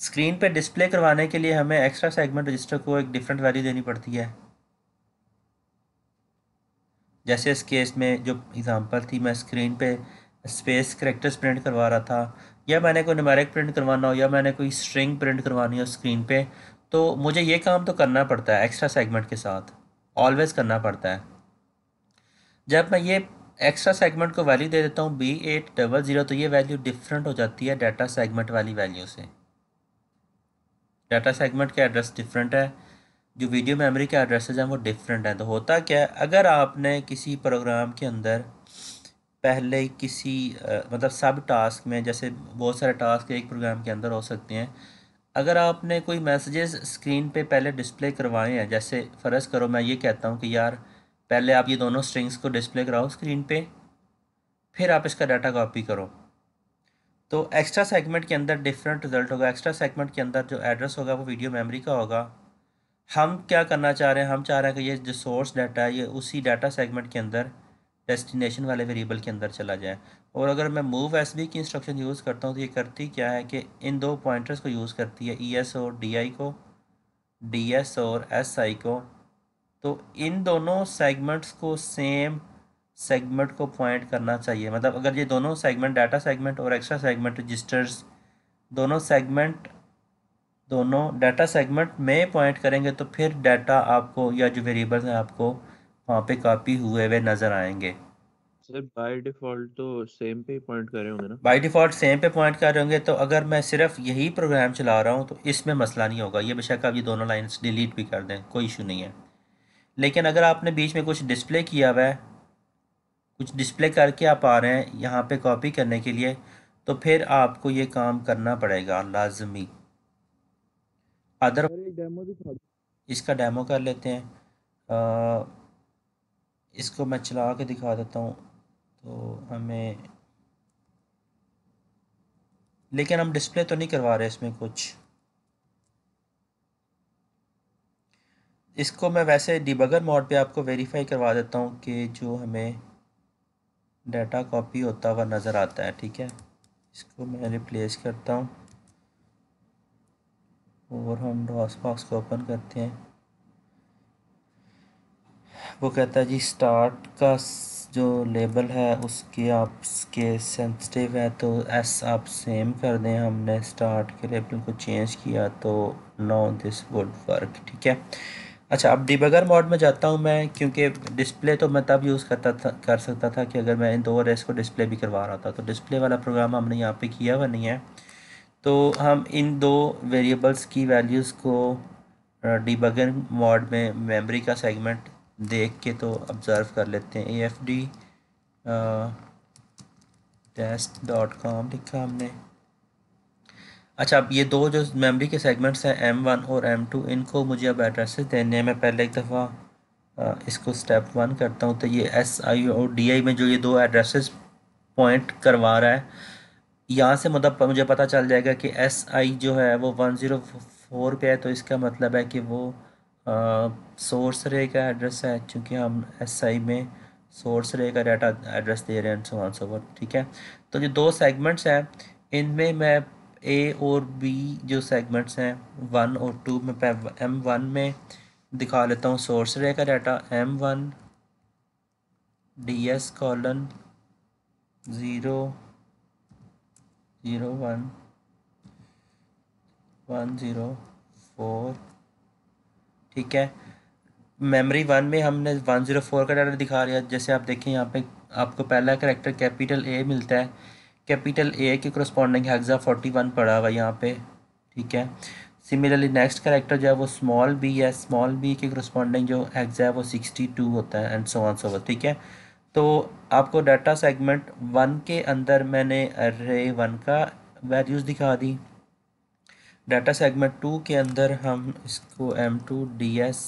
स्क्रीन पे डिस्प्ले करवाने के लिए हमें एक्स्ट्रा सेगमेंट रजिस्टर को एक डिफरेंट वैल्यू देनी पड़ती है जैसे इस केस में जो एग्ज़ाम्पल थी मैं स्क्रीन पे स्पेस करेक्टर्स प्रिंट करवा रहा था या मैंने कोई नुमेरिक प्रिंट करवाना हो या मैंने कोई स्ट्रिंग प्रिंट करवानी हो स्क्रीन पे तो मुझे ये काम तो करना पड़ता है एक्स्ट्रा सेगमेंट के साथ ऑलवेज़ करना पड़ता है जब मैं ये एक्स्ट्रा सेगमेंट को वैल्यू दे देता हूँ बी एट डबल ज़ीरो तो ये वैल्यू डिफरेंट हो जाती है डाटा सेगमेंट वाली वैल्यू से डाटा सेगमेंट के एड्रेस डिफरेंट है जो वीडियो मेमोरी के एड्रेसेज हैं वो डिफरेंट हैं तो होता क्या है अगर आपने किसी प्रोग्राम के अंदर पहले किसी आ, मतलब सब टास्क में जैसे बहुत सारे टास्क एक प्रोग्राम के अंदर हो सकते हैं अगर आपने कोई मैसेजेस स्क्रीन पे पहले डिस्प्ले करवाए हैं जैसे फ़र्ज़ करो मैं ये कहता हूँ कि यार पहले आप ये दोनों स्ट्रिंग्स को डिस्प्ले कराओ स्क्रीन पे फिर आप इसका डाटा कॉपी करो तो एक्स्ट्रा सेगमेंट के अंदर डिफरेंट रिजल्ट होगा एक्स्ट्रा सेगमेंट के अंदर जो एड्रेस होगा वो वीडियो मेमोरी का होगा हम क्या करना चाह रहे हैं हम चाह रहे हैं कि ये जो सोर्स डाटा है ये उसी डाटा सेगमेंट के अंदर डेस्टिनेशन वाले वेरिएबल के अंदर चला जाए और अगर मैं मूव एस की इंस्ट्रक्शन यूज़ करता हूँ तो ये करती क्या है कि इन दो पॉइंटर्स को यूज़ करती है ई e एस और डी आई को डी एस और एस आई को तो इन दोनों सेगमेंट्स को सेम सेगमेंट को पॉइंट करना चाहिए मतलब अगर ये दोनों सेगमेंट डाटा सेगमेंट और एक्स्ट्रा सेगमेंट रजिस्टर्स दोनों सेगमेंट दोनों डाटा सेगमेंट में पॉइंट करेंगे तो फिर डाटा आपको या जो वेरिएबल्स हैं आपको वहाँ पे कॉपी हुए हुए नज़र आएंगे सर बाय डिफ़ॉल्ट तो सेम पे पॉइंट कर रहे होंगे ना बाय डिफ़ॉल्ट सेम पे पॉइंट कर रहे होंगे तो अगर मैं सिर्फ यही प्रोग्राम चला रहा हूँ तो इसमें मसला नहीं होगा ये बेशक आप ये दोनों लाइन्स डिलीट भी कर दें कोई इशू नहीं है लेकिन अगर आपने बीच में कुछ डिस्प्ले किया हुआ है कुछ डिस्प्ले करके आप आ रहे हैं यहाँ पे कॉपी करने के लिए तो फिर आपको ये काम करना पड़ेगा लाजमी अदर इसका डेमो कर लेते हैं आ, इसको मैं चला के दिखा देता हूँ तो हमें लेकिन हम डिस्प्ले तो नहीं करवा रहे इसमें कुछ इसको मैं वैसे डिबगर मोड पे आपको वेरीफाई करवा देता हूँ कि जो हमें डाटा कॉपी होता हुआ नज़र आता है ठीक है इसको मैं रिप्लेस करता हूँ और हम डॉस बॉक्स को ओपन करते हैं वो कहता है जी स्टार्ट का जो लेबल है उसके आप के सेंसिटिव है तो एस आप सेम कर दें हमने स्टार्ट के लेबल को चेंज किया तो नो दिस वुड वर्क ठीक है अच्छा अब डिबगर मोड में जाता हूँ मैं क्योंकि डिस्प्ले तो मैं तब यूज़ करता था कर सकता था कि अगर मैं इन दो रेस को डिस्प्ले भी करवा रहा था तो डिस्प्ले वाला प्रोग्राम हमने यहाँ पे किया हुआ नहीं है तो हम इन दो वेरिएबल्स की वैल्यूज़ को डिबगर मोड में मेमोरी का सेगमेंट देख के तो ऑब्ज़र्व कर लेते हैं A F D test dot com लिखा हमने अच्छा अब ये दो जो मेमोरी के सेगमेंट्स हैं एम वन और एम टू इनको मुझे अब एड्रेसेस देने हैं मैं पहले एक दफ़ा इसको स्टेप वन करता हूँ तो ये एस आई और डी आई में जो ये दो एड्रेसेस पॉइंट करवा रहा है यहाँ से मतलब मुझे पता चल जाएगा कि एस आई जो है वो वन ज़ीरो फोर पे है तो इसका मतलब है कि वो सोर्स रे का एड्रेस है चूँकि हम एस आई में सोर्स रे का डाटा एड्रेस दे रहे हैं सो वन सो ठीक है तो जो दो सेगमेंट्स हैं इनमें मैं ए और बी जो सेगमेंट्स हैं वन और टू में एम वन में दिखा लेता हूँ सोर्स रे का data M one D S colon zero zero one one zero four ठीक है मेमोरी वन में हमने वन ज़ीरो फोर का डाटा दिखा रहा है जैसे आप देखें यहाँ पे आपको पहला करेक्टर कैपिटल ए मिलता है कैपिटल ए के करस्पॉन्डिंग हेक्सा फोर्टी वन पड़ा हुआ यहाँ पे ठीक है सिमिलरली नेक्स्ट करेक्टर जो है वो स्मॉल बी है स्मॉल बी के करस्पॉन्डिंग जो हेक्सा है वो सिक्सटी टू होता है एंड सो ऑन सो ठीक है तो आपको डाटा सेगमेंट वन के अंदर मैंने रे वन का वैल्यूज़ दिखा दी डाटा सेगमेंट टू के अंदर हम इसको M two D S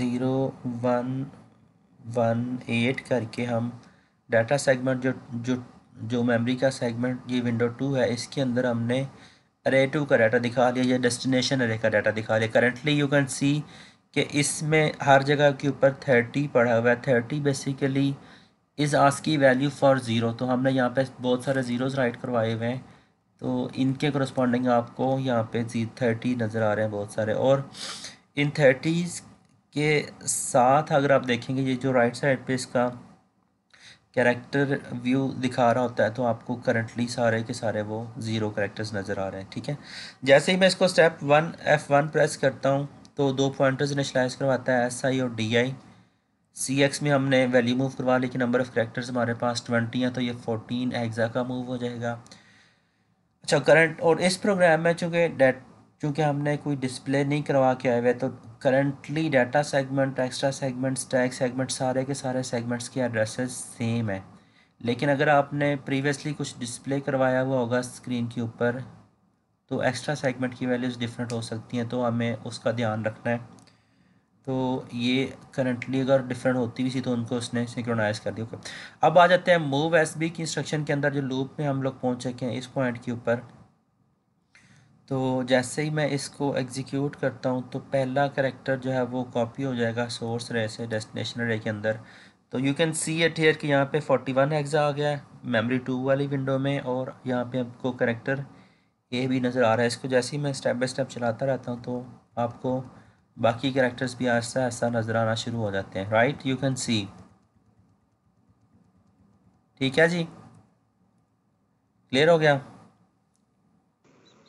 zero one one eight करके हम डाटा सेगमेंट जो जो जो मेमोरी का सेगमेंट ये विंडो टू है इसके अंदर हमने अरे टू का डाटा दिखा लिया या डेस्टिनेशन अरे का डाटा दिखा लिया करेंटली यू कैन सी कि इसमें हर जगह के ऊपर थर्टी पड़ा हुआ है थर्टी बेसिकली इज़ आस की वैल्यू फॉर ज़ीरो तो हमने यहाँ पे बहुत सारे ज़ीरोज़ राइट करवाए हुए हैं तो इनके करस्पॉन्डिंग आपको यहाँ पे जी थर्टी नज़र आ रहे हैं बहुत सारे और इन थर्टीज़ के साथ अगर आप देखेंगे ये जो राइट साइड पे इसका करेक्टर व्यू दिखा रहा होता है तो आपको करंटली सारे के सारे वो ज़ीरो करेक्टर्स नज़र आ रहे हैं ठीक है जैसे ही मैं इसको step one F one press करता हूँ तो दो पॉइंटर्स नेशलाइज करवाता है एस आई और डी आई सी एक्स में हमने वैल्यू मूव करवा ली कि नंबर ऑफ़ करेक्टर्स हमारे पास ट्वेंटी हैं तो ये फोर्टीन एग्जा का मूव हो जाएगा अच्छा करंट और इस प्रोग्राम में चूँकि डेट क्योंकि हमने कोई डिस्प्ले नहीं करवा के आए हुए तो currently data segment extra segments tag segment सारे के सारे सेगमेंट्स के एड्रेसेस सेम है लेकिन अगर आपने प्रीवियसली कुछ डिस्प्ले करवाया हुआ होगा स्क्रीन के ऊपर तो एक्स्ट्रा सेगमेंट की वैल्यूज़ डिफरेंट हो सकती हैं तो हमें उसका ध्यान रखना है तो ये करंटली अगर डिफरेंट होती हुई थी तो उनको उसने सिंक्रोनाइज कर दिया अब आ जाते हैं मूव एस की इंस्ट्रक्शन के अंदर जो लूप में हम लोग पहुँच चुके हैं इस पॉइंट के ऊपर तो जैसे ही मैं इसको एग्जीक्यूट करता हूँ तो पहला करेक्टर जो है वो कॉपी हो जाएगा सोर्स रे से डेस्टिनेशन रे के अंदर तो you can see at here कि यहाँ पे 41 वन एग्जा आ गया है मेमरी टू वाली विंडो में और यहाँ पे आपको करेक्टर ए भी नज़र आ रहा है इसको जैसे ही मैं स्टेप बाई स्टेप चलाता रहता हूँ तो आपको बाकी करेक्टर्स भी ऐसा ऐसा नज़र आना शुरू हो जाते हैं राइट यू कैन सी ठीक है जी क्लियर हो गया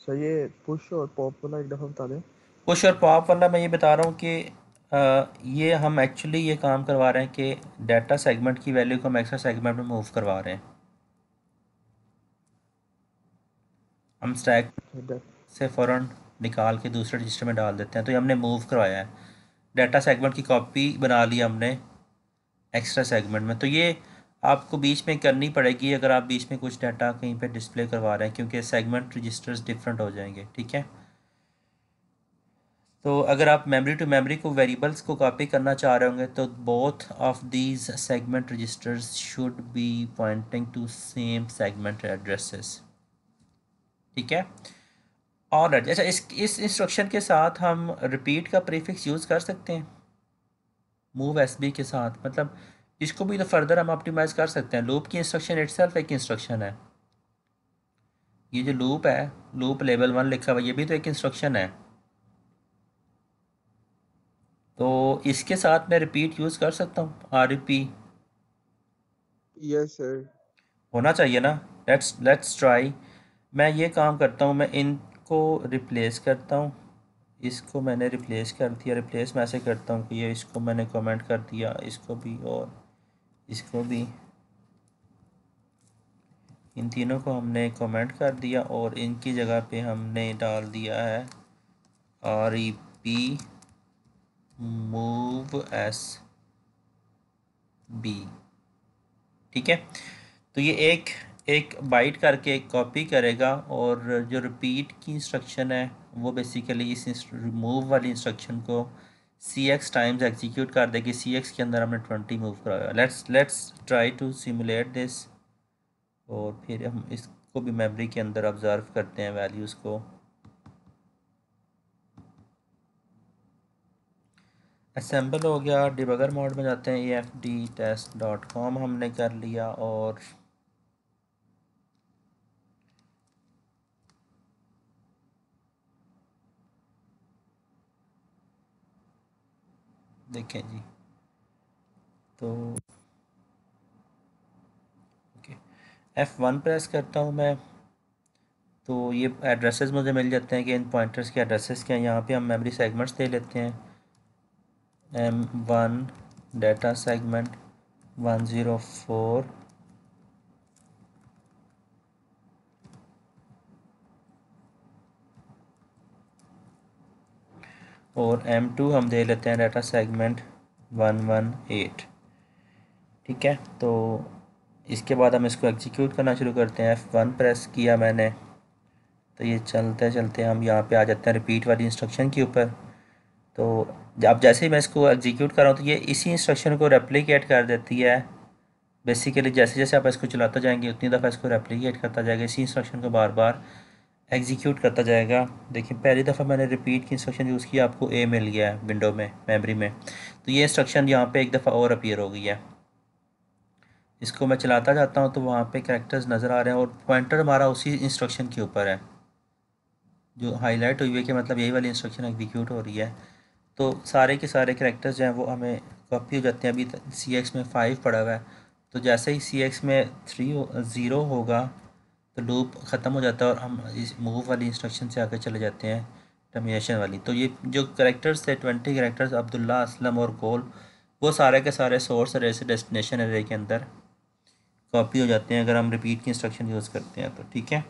सर ये पुश और पॉप वाला एक दफ़ा बता दें पुश और पॉप वाला मैं ये बता रहा हूँ कि ये हम एक्चुअली ये काम करवा रहे हैं कि डाटा सेगमेंट की वैल्यू को हम एक्स्ट्रा सेगमेंट में मूव करवा रहे हैं हम स्टैक से फ़ौरन निकाल के दूसरे रजिस्टर में डाल देते हैं तो ये हमने मूव करवाया है डाटा सेगमेंट की कॉपी बना ली हमने एक्स्ट्रा सेगमेंट में तो ये आपको बीच में करनी पड़ेगी अगर आप बीच में कुछ डाटा कहीं पे डिस्प्ले करवा रहे हैं क्योंकि सेगमेंट रजिस्टर्स डिफरेंट हो जाएंगे ठीक है तो अगर आप मेमोरी टू मेमोरी को वेरिएबल्स को कॉपी करना चाह रहे होंगे तो both of these segment registers should be pointing to same segment addresses ठीक है और अच्छा इस इस इंस्ट्रक्शन के साथ हम रिपीट का प्रीफिक्स यूज़ कर सकते हैं मूव एस के साथ मतलब इसको भी तो फर्दर हम ऑप्टिमाइज़ कर सकते हैं लूप की इंस्ट्रक्शन इट एक इंस्ट्रक्शन है ये जो लूप है लूप लेवल वन लिखा हुआ ये भी तो एक इंस्ट्रक्शन है तो इसके साथ मैं रिपीट यूज़ कर सकता हूँ आर पी यस सर होना चाहिए ना लेट्स लेट्स ट्राई मैं ये काम करता हूँ मैं इनको रिप्लेस करता हूँ इसको मैंने रिप्लेस कर दिया रिप्लेस मैं ऐसे करता हूँ कि ये इसको मैंने कमेंट कर दिया इसको भी और इसको भी इन तीनों को हमने कमेंट कर दिया और इनकी जगह पे हमने डाल दिया है R E P move S B ठीक है तो ये एक एक बाइट करके कॉपी करेगा और जो रिपीट की इंस्ट्रक्शन है वो बेसिकली इस रिमूव वाली इंस्ट्रक्शन को सी एक्स टाइम्स एग्जीक्यूट कर देगी सी एक्स के अंदर हमने ट्वेंटी मूव कराया let's let's try to simulate this और फिर हम इसको भी मेमोरी के अंदर ऑब्ज़र्व करते हैं वैल्यूज़ को असम्बल हो गया डिबगर मोड में जाते हैं A F D test dot com हमने कर लिया और देखें जी तो ओके एफ़ वन प्रेस करता हूँ मैं तो ये एड्रेसेस मुझे मिल जाते हैं कि इन पॉइंटर्स के एड्रेसेस क्या हैं यहाँ पे हम मेमोरी सेगमेंट्स दे लेते हैं M one data segment one zero four और एम टू हम दे लेते हैं data segment one one eight ठीक है तो इसके बाद हम इसको एग्जीक्यूट करना शुरू करते हैं एफ़ वन प्रेस किया मैंने तो ये चलते चलते हम यहाँ पे आ जाते हैं रिपीट वाली इंस्ट्रक्शन के ऊपर तो अब जैसे ही मैं इसको एग्जीक्यूट कर रहा हूँ तो ये इसी इंस्ट्रक्शन को रेप्लीकेट कर देती है बेसिकली जैसे जैसे आप इसको चलाते जाएंगे उतनी दफ़ा इसको रेप्लीकेट करता जाएगा इसी इंस्ट्रक्शन को बार बार एग्जीक्यूट करता जाएगा देखिए पहली दफ़ा मैंने रिपीट की इंस्ट्रक्शन यूज़ की आपको ए मिल गया है विंडो में मेमोरी में तो ये इंस्ट्रक्शन यहाँ पे एक दफ़ा और अपीयर हो गई है इसको मैं चलाता जाता हूँ तो वहाँ पे कैरेक्टर्स नज़र आ रहे हैं और पॉइंटर हमारा उसी इंस्ट्रक्शन के ऊपर है जो हाईलाइट हुई है कि मतलब यही वाली इंस्ट्रक्शन एग्जीक्यूट हो रही है तो सारे के सारे करेक्टर्स जो हैं वो हमें कॉपी हो जाते हैं अभी सी एक्स में फ़ाइव पड़ा हुआ है तो जैसे ही सी एक्स में थ्री ज़ीरो होगा तो लूप ख़त्म हो जाता है और हम इस मूव वाली इंस्ट्रक्शन से आगे चले जाते हैं टर्मिनेशन वाली तो ये जो करेक्टर्स थे ट्वेंटी करेक्टर्स अब्दुल्ला असलम और कोल वो सारे के सारे सोर्स अरे से डेस्टिनेशन एरे के अंदर कॉपी हो जाते हैं अगर हम रिपीट की इंस्ट्रक्शन यूज़ करते हैं तो ठीक है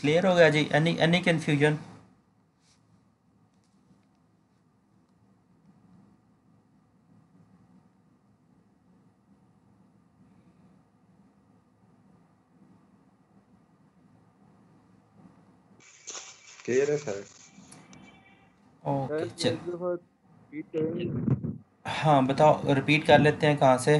क्लियर हो गया जी एनी एनी कन्फ्यूजन क्लियर है सर ओके चल हाँ बताओ रिपीट कर लेते हैं कहाँ से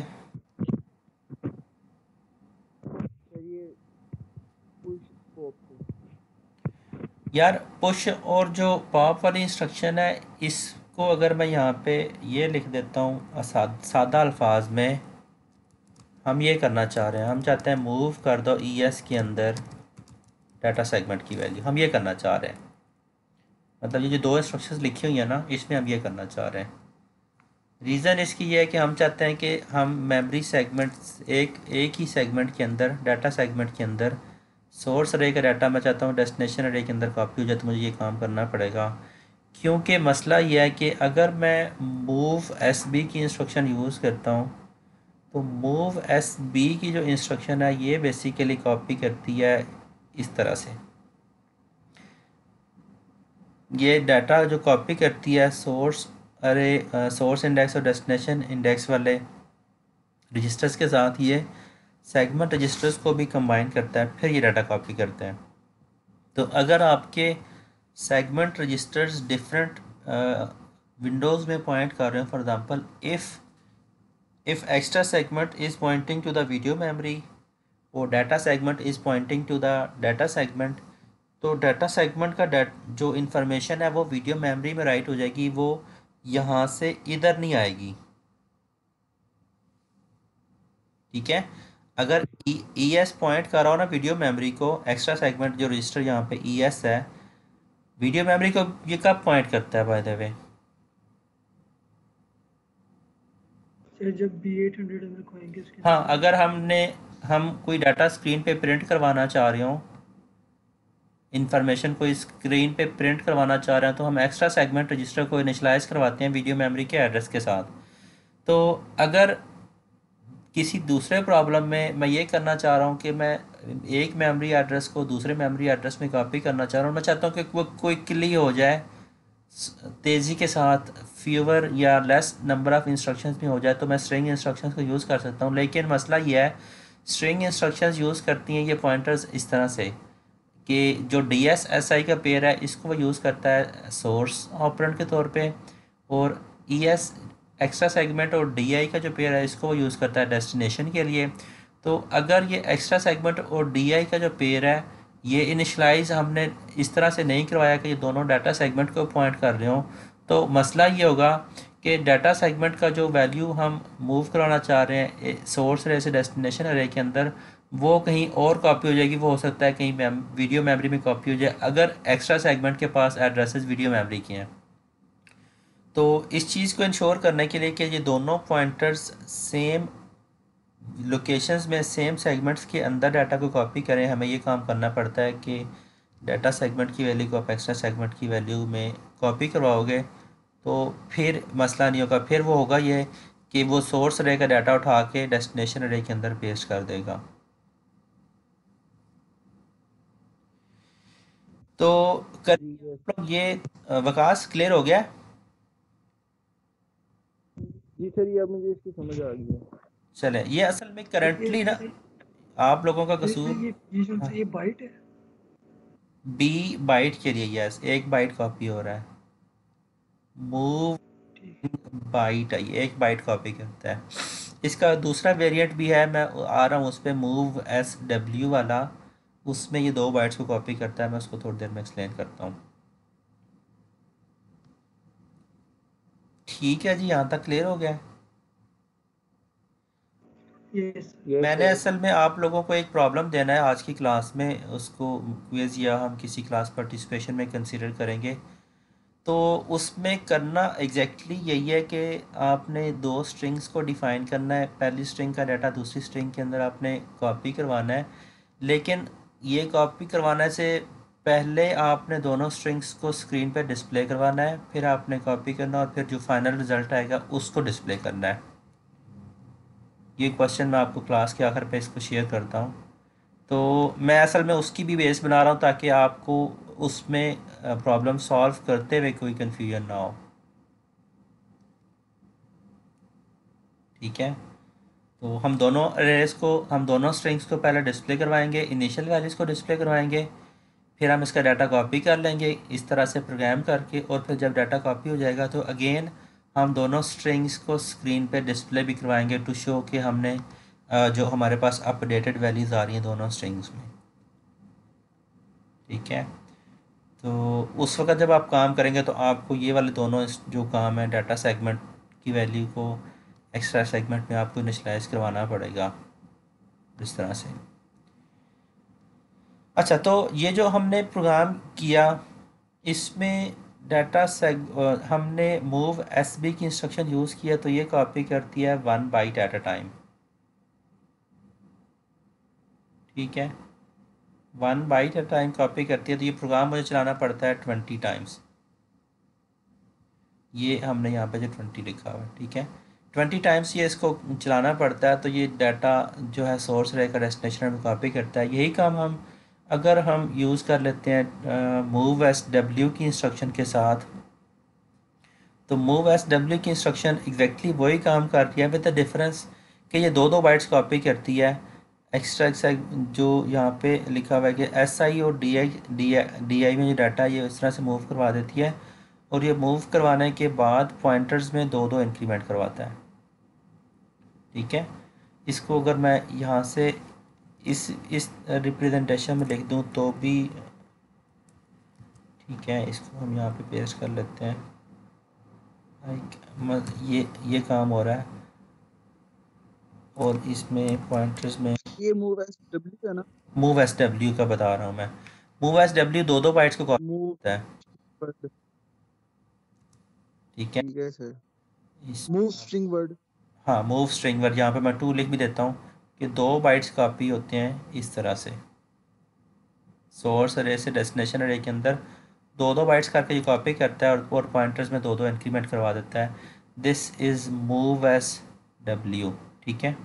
यार पुश और जो पॉप वाली इंस्ट्रक्शन है इसको अगर मैं यहाँ पे ये लिख देता हूँ सादा अल्फाज में हम ये करना चाह रहे हैं हम चाहते हैं मूव कर दो ई e एस के अंदर डाटा सेगमेंट की वैल्यू हम ये करना चाह रहे हैं मतलब ये जो दो इंस्ट्रक्शंस लिखी हुई हैं ना इसमें हम ये करना चाह रहे हैं रीज़न इसकी ये है कि हम चाहते हैं कि हम मेमोरी सेगमेंट एक एक ही सेगमेंट के अंदर डाटा सेगमेंट के अंदर सोर्स रे का डाटा मैं चाहता हूँ डेस्टिनेशन रे के अंदर कॉपी हो जाए तो मुझे ये काम करना पड़ेगा क्योंकि मसला यह है कि अगर मैं मूव एस बी की इंस्ट्रक्शन यूज़ करता हूँ तो मूव एस बी की जो इंस्ट्रक्शन है ये बेसिकली कॉपी करती है इस तरह से ये डाटा जो कॉपी करती है सोर्स अरे सोर्स इंडेक्स और डेस्टिनेशन इंडेक्स वाले रजिस्टर्स के साथ ये सेगमेंट रजिस्टर्स को भी कंबाइन करता है फिर ये डाटा कॉपी करता है तो अगर आपके सेगमेंट रजिस्टर्स डिफरेंट विंडोज़ में पॉइंट कर रहे हैं for example if if extra segment is pointing to the video memory वो data segment is pointing to the data segment तो डाटा सेगमेंट का डाट जो इन्फॉर्मेशन है वो वीडियो मेमोरी में राइट हो जाएगी वो यहाँ से इधर नहीं आएगी ठीक है अगर ई एस पॉइंट कर रहा हो ना वीडियो मेमोरी को एक्स्ट्रा सेगमेंट जो रजिस्टर यहाँ पे ई e एस है वीडियो मेमोरी को ये कब पॉइंट करता है बाय द वे जब बी एट हंड्रेड हम लिखवाएंगे इसके हाँ अगर हमने हम कोई डाटा स्क्रीन पे प्रिंट करवाना चाह रहे हो इन्फॉर्मेशन कोई स्क्रीन पे प्रिंट करवाना चाह रहे हैं तो हम एक्स्ट्रा सेगमेंट रजिस्टर को इनिशलाइज करवाते हैं वीडियो मेमोरी के एड्रेस के साथ तो अगर किसी दूसरे प्रॉब्लम में मैं ये करना चाह रहा हूँ कि मैं एक मेमोरी एड्रेस को दूसरे मेमोरी एड्रेस में कॉपी करना चाह रहा हूँ मैं चाहता हूँ कि वो कोई क्ली हो जाए तेज़ी के साथ फीवर या लेस नंबर ऑफ़ इंस्ट्रक्शंस में हो जाए तो मैं स्ट्रिंग इंस्ट्रक्शंस को यूज़ कर सकता हूँ लेकिन मसला ये है स्ट्रिंग इंस्ट्रक्शंस यूज़ करती हैं ये पॉइंटर्स इस तरह से कि जो डी एस एस आई का पेयर है इसको वो यूज़ करता है सोर्स ऑपरेंट के तौर पे और ई एस एक्स्ट्रा सेगमेंट और डी आई का जो पेयर है इसको वो यूज़ करता है डेस्टिनेशन के लिए तो अगर ये एक्स्ट्रा सेगमेंट और डी आई का जो पेयर है ये इनिशलाइज हमने इस तरह से नहीं करवाया कि ये दोनों डाटा सेगमेंट को पॉइंट कर रहे हो तो मसला ये होगा कि डाटा सेगमेंट का जो वैल्यू हम मूव कराना चाह रहे हैं सोर्स रे से डेस्टिनेशन रे के अंदर वो कहीं और कॉपी हो जाएगी वो हो सकता है कहीं मैम वीडियो मेमोरी में कॉपी हो जाए अगर एक्स्ट्रा सेगमेंट के पास एड्रेसेस वीडियो मेमोरी के हैं तो इस चीज़ को इंश्योर करने के लिए कि ये दोनों पॉइंटर्स सेम लोकेशंस में सेम सेगमेंट्स के अंदर डाटा को कॉपी करें हमें ये काम करना पड़ता है कि डाटा सेगमेंट की वैल्यू को आप एक्स्ट्रा सेगमेंट की वैल्यू में कॉपी करवाओगे तो फिर मसला नहीं होगा फिर वो होगा ये कि वो सोर्स रे का डाटा उठा के डेस्टिनेशन रे के अंदर पेस्ट कर देगा तो कर ये वकास क्लियर हो गया जी सर ये अब मुझे इसकी समझ आ गई है चले ये असल में करंटली ना आप लोगों का कसूर बी बाइट हाँ। के लिए यस एक बाइट कॉपी हो रहा है मूव बाइट आई एक बाइट कॉपी करता है इसका दूसरा वेरिएंट भी है मैं आ रहा हूँ उस पर मूव एस डब्ल्यू वाला उसमें ये दो बाइट्स को कॉपी करता है मैं उसको थोड़ी देर में एक्सप्लेन करता हूँ ठीक है जी यहाँ तक क्लियर हो गया है मैंने असल में आप लोगों को एक प्रॉब्लम देना है आज की क्लास में उसको क्विज या हम किसी क्लास पार्टिसिपेशन में कंसिडर करेंगे तो उसमें करना एग्जैक्टली exactly यही है कि आपने दो स्ट्रिंग्स को डिफ़ाइन करना है पहली स्ट्रिंग का डाटा दूसरी स्ट्रिंग के अंदर आपने कॉपी करवाना है लेकिन ये कॉपी करवाने से पहले आपने दोनों स्ट्रिंग्स को स्क्रीन पर डिस्प्ले करवाना है फिर आपने कॉपी करना और फिर जो फाइनल रिज़ल्ट आएगा उसको डिस्प्ले करना है ये क्वेश्चन मैं आपको क्लास के आखिर पे इसको शेयर करता हूँ तो मैं असल में उसकी भी बेस बना रहा हूँ ताकि आपको उसमें प्रॉब्लम सॉल्व करते हुए कोई कन्फ्यूजन ना हो ठीक है तो हम दोनों रेस को हम दोनों स्ट्रिंग्स को पहले डिस्प्ले करवाएंगे इनिशियल वैल्यूज़ को डिस्प्ले करवाएंगे फिर हम इसका डाटा कॉपी कर लेंगे इस तरह से प्रोग्राम करके और फिर जब डाटा कॉपी हो जाएगा तो अगेन हम दोनों स्ट्रिंग्स को स्क्रीन पे डिस्प्ले भी करवाएंगे टू शो कि हमने जो हमारे पास अपडेटेड वैल्यूज़ आ रही हैं दोनों स्ट्रिंग्स में ठीक है तो उस वक्त जब आप काम करेंगे तो आपको ये वाले दोनों जो काम है डाटा सेगमेंट की वैल्यू को एक्स्ट्रा सेगमेंट में आपको इनिशलाइज करवाना पड़ेगा इस तरह से अच्छा तो ये जो हमने प्रोग्राम किया इसमें डाटा uh, हमने मूव एस बी की इंस्ट्रक्शन यूज़ किया तो ये कॉपी करती है one byte at a time ठीक है one byte at time copy करती है तो ये प्रोग्राम मुझे चलाना पड़ता है ट्वेंटी टाइम्स ये हमने यहाँ पे जो ट्वेंटी लिखा हुआ है ठीक है ट्वेंटी टाइम्स ये इसको चलाना पड़ता है तो ये डाटा जो है सोर्स रहेगा डेस्टिनेशन में कॉपी करता है यही काम हम अगर हम यूज़ कर लेते हैं मूव एस डब्ल्यू की इंस्ट्रक्शन के साथ तो मूव एस डब्ल्यू की इंस्ट्रक्शन एग्जैक्टली वही काम करती है विद द डिफरेंस कि ये दो दो बाइट्स कॉपी करती है एक्स्ट्रा एक्स्ट्रा जो यहाँ पे लिखा हुआ है कि एस आई और D I D I D I में जो डाटा ये इस तरह से मूव करवा देती है और ये मूव करवाने के बाद पॉइंटर्स में दो दो इंक्रीमेंट करवाता है ठीक है इसको अगर मैं यहाँ से इस इस रिप्रेजेंटेशन में लिख दूँ तो भी ठीक है इसको हम यहाँ पे पेश कर लेते हैं ये ये काम हो रहा है और इसमें पॉइंटर्स में ये मूव एस डब्ल्यू है ना मूव एस डब्ल्यू का बता रहा हूँ मैं मूव एस डब्ल्यू दो दो बाइट्स को कॉपी करता है ठीक है मूव स्ट्रिंग वर्ड हाँ मूव स्ट्रिंग वर्ड यहाँ पे मैं टू लिख भी देता हूँ कि दो बाइट्स कॉपी होते हैं इस तरह से सोर्स अरे से डेस्टिनेशन अरे के अंदर दो दो बाइट्स करके ये कॉपी करता है और और पॉइंटर्स में दो दो इंक्रीमेंट करवा देता है this is move S W ठीक है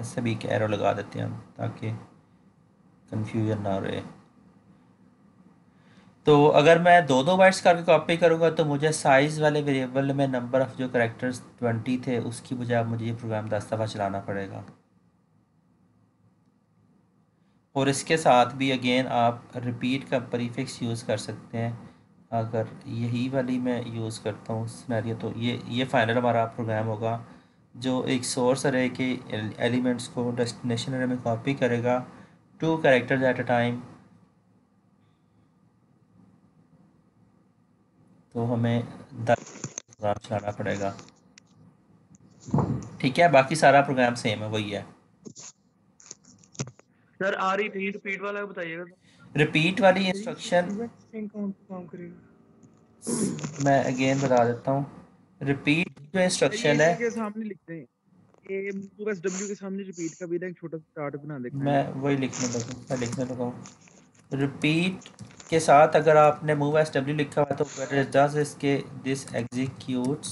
ऐसे भी एक एरो लगा देते हैं हम ताकि कन्फ्यूजन ना रहे तो अगर मैं दो दो बाइट्स करके कॉपी करूँगा तो मुझे साइज़ वाले वेरिएबल में नंबर ऑफ़ जो करेक्टर्स ट्वेंटी थे उसकी बजाय मुझे ये प्रोग्राम दस दफ़ा चलाना पड़ेगा और इसके साथ भी अगेन आप रिपीट का परिफिक्स यूज़ कर सकते हैं अगर यही वाली मैं यूज़ करता हूँ सिनेरियो तो ये ये फाइनल हमारा प्रोग्राम होगा जो एक सोर्स रहे के एलिमेंट्स को डेस्टिनेशन में कॉपी करेगा two characters at a time तो हमें दस प्रोग्राम चलाना पड़ेगा ठीक है बाकी सारा प्रोग्राम सेम है वही है सर आ रही थी रिपीट वाला बताइएगा रिपीट वाली इंस्ट्रक्शन मैं अगेन बता देता हूँ रिपीट जो इंस्ट्रक्शन है के सामने लिखते हैं ए डब्ल्यू के सामने रिपीट का भी एक छोटा सा चार्ट बना देते मैं वही लिखने लगा मैं लिखने लगा रिपीट के साथ अगर आपने मूव एस डब्ल्यू लिखा हुआ तो डज इसके this executes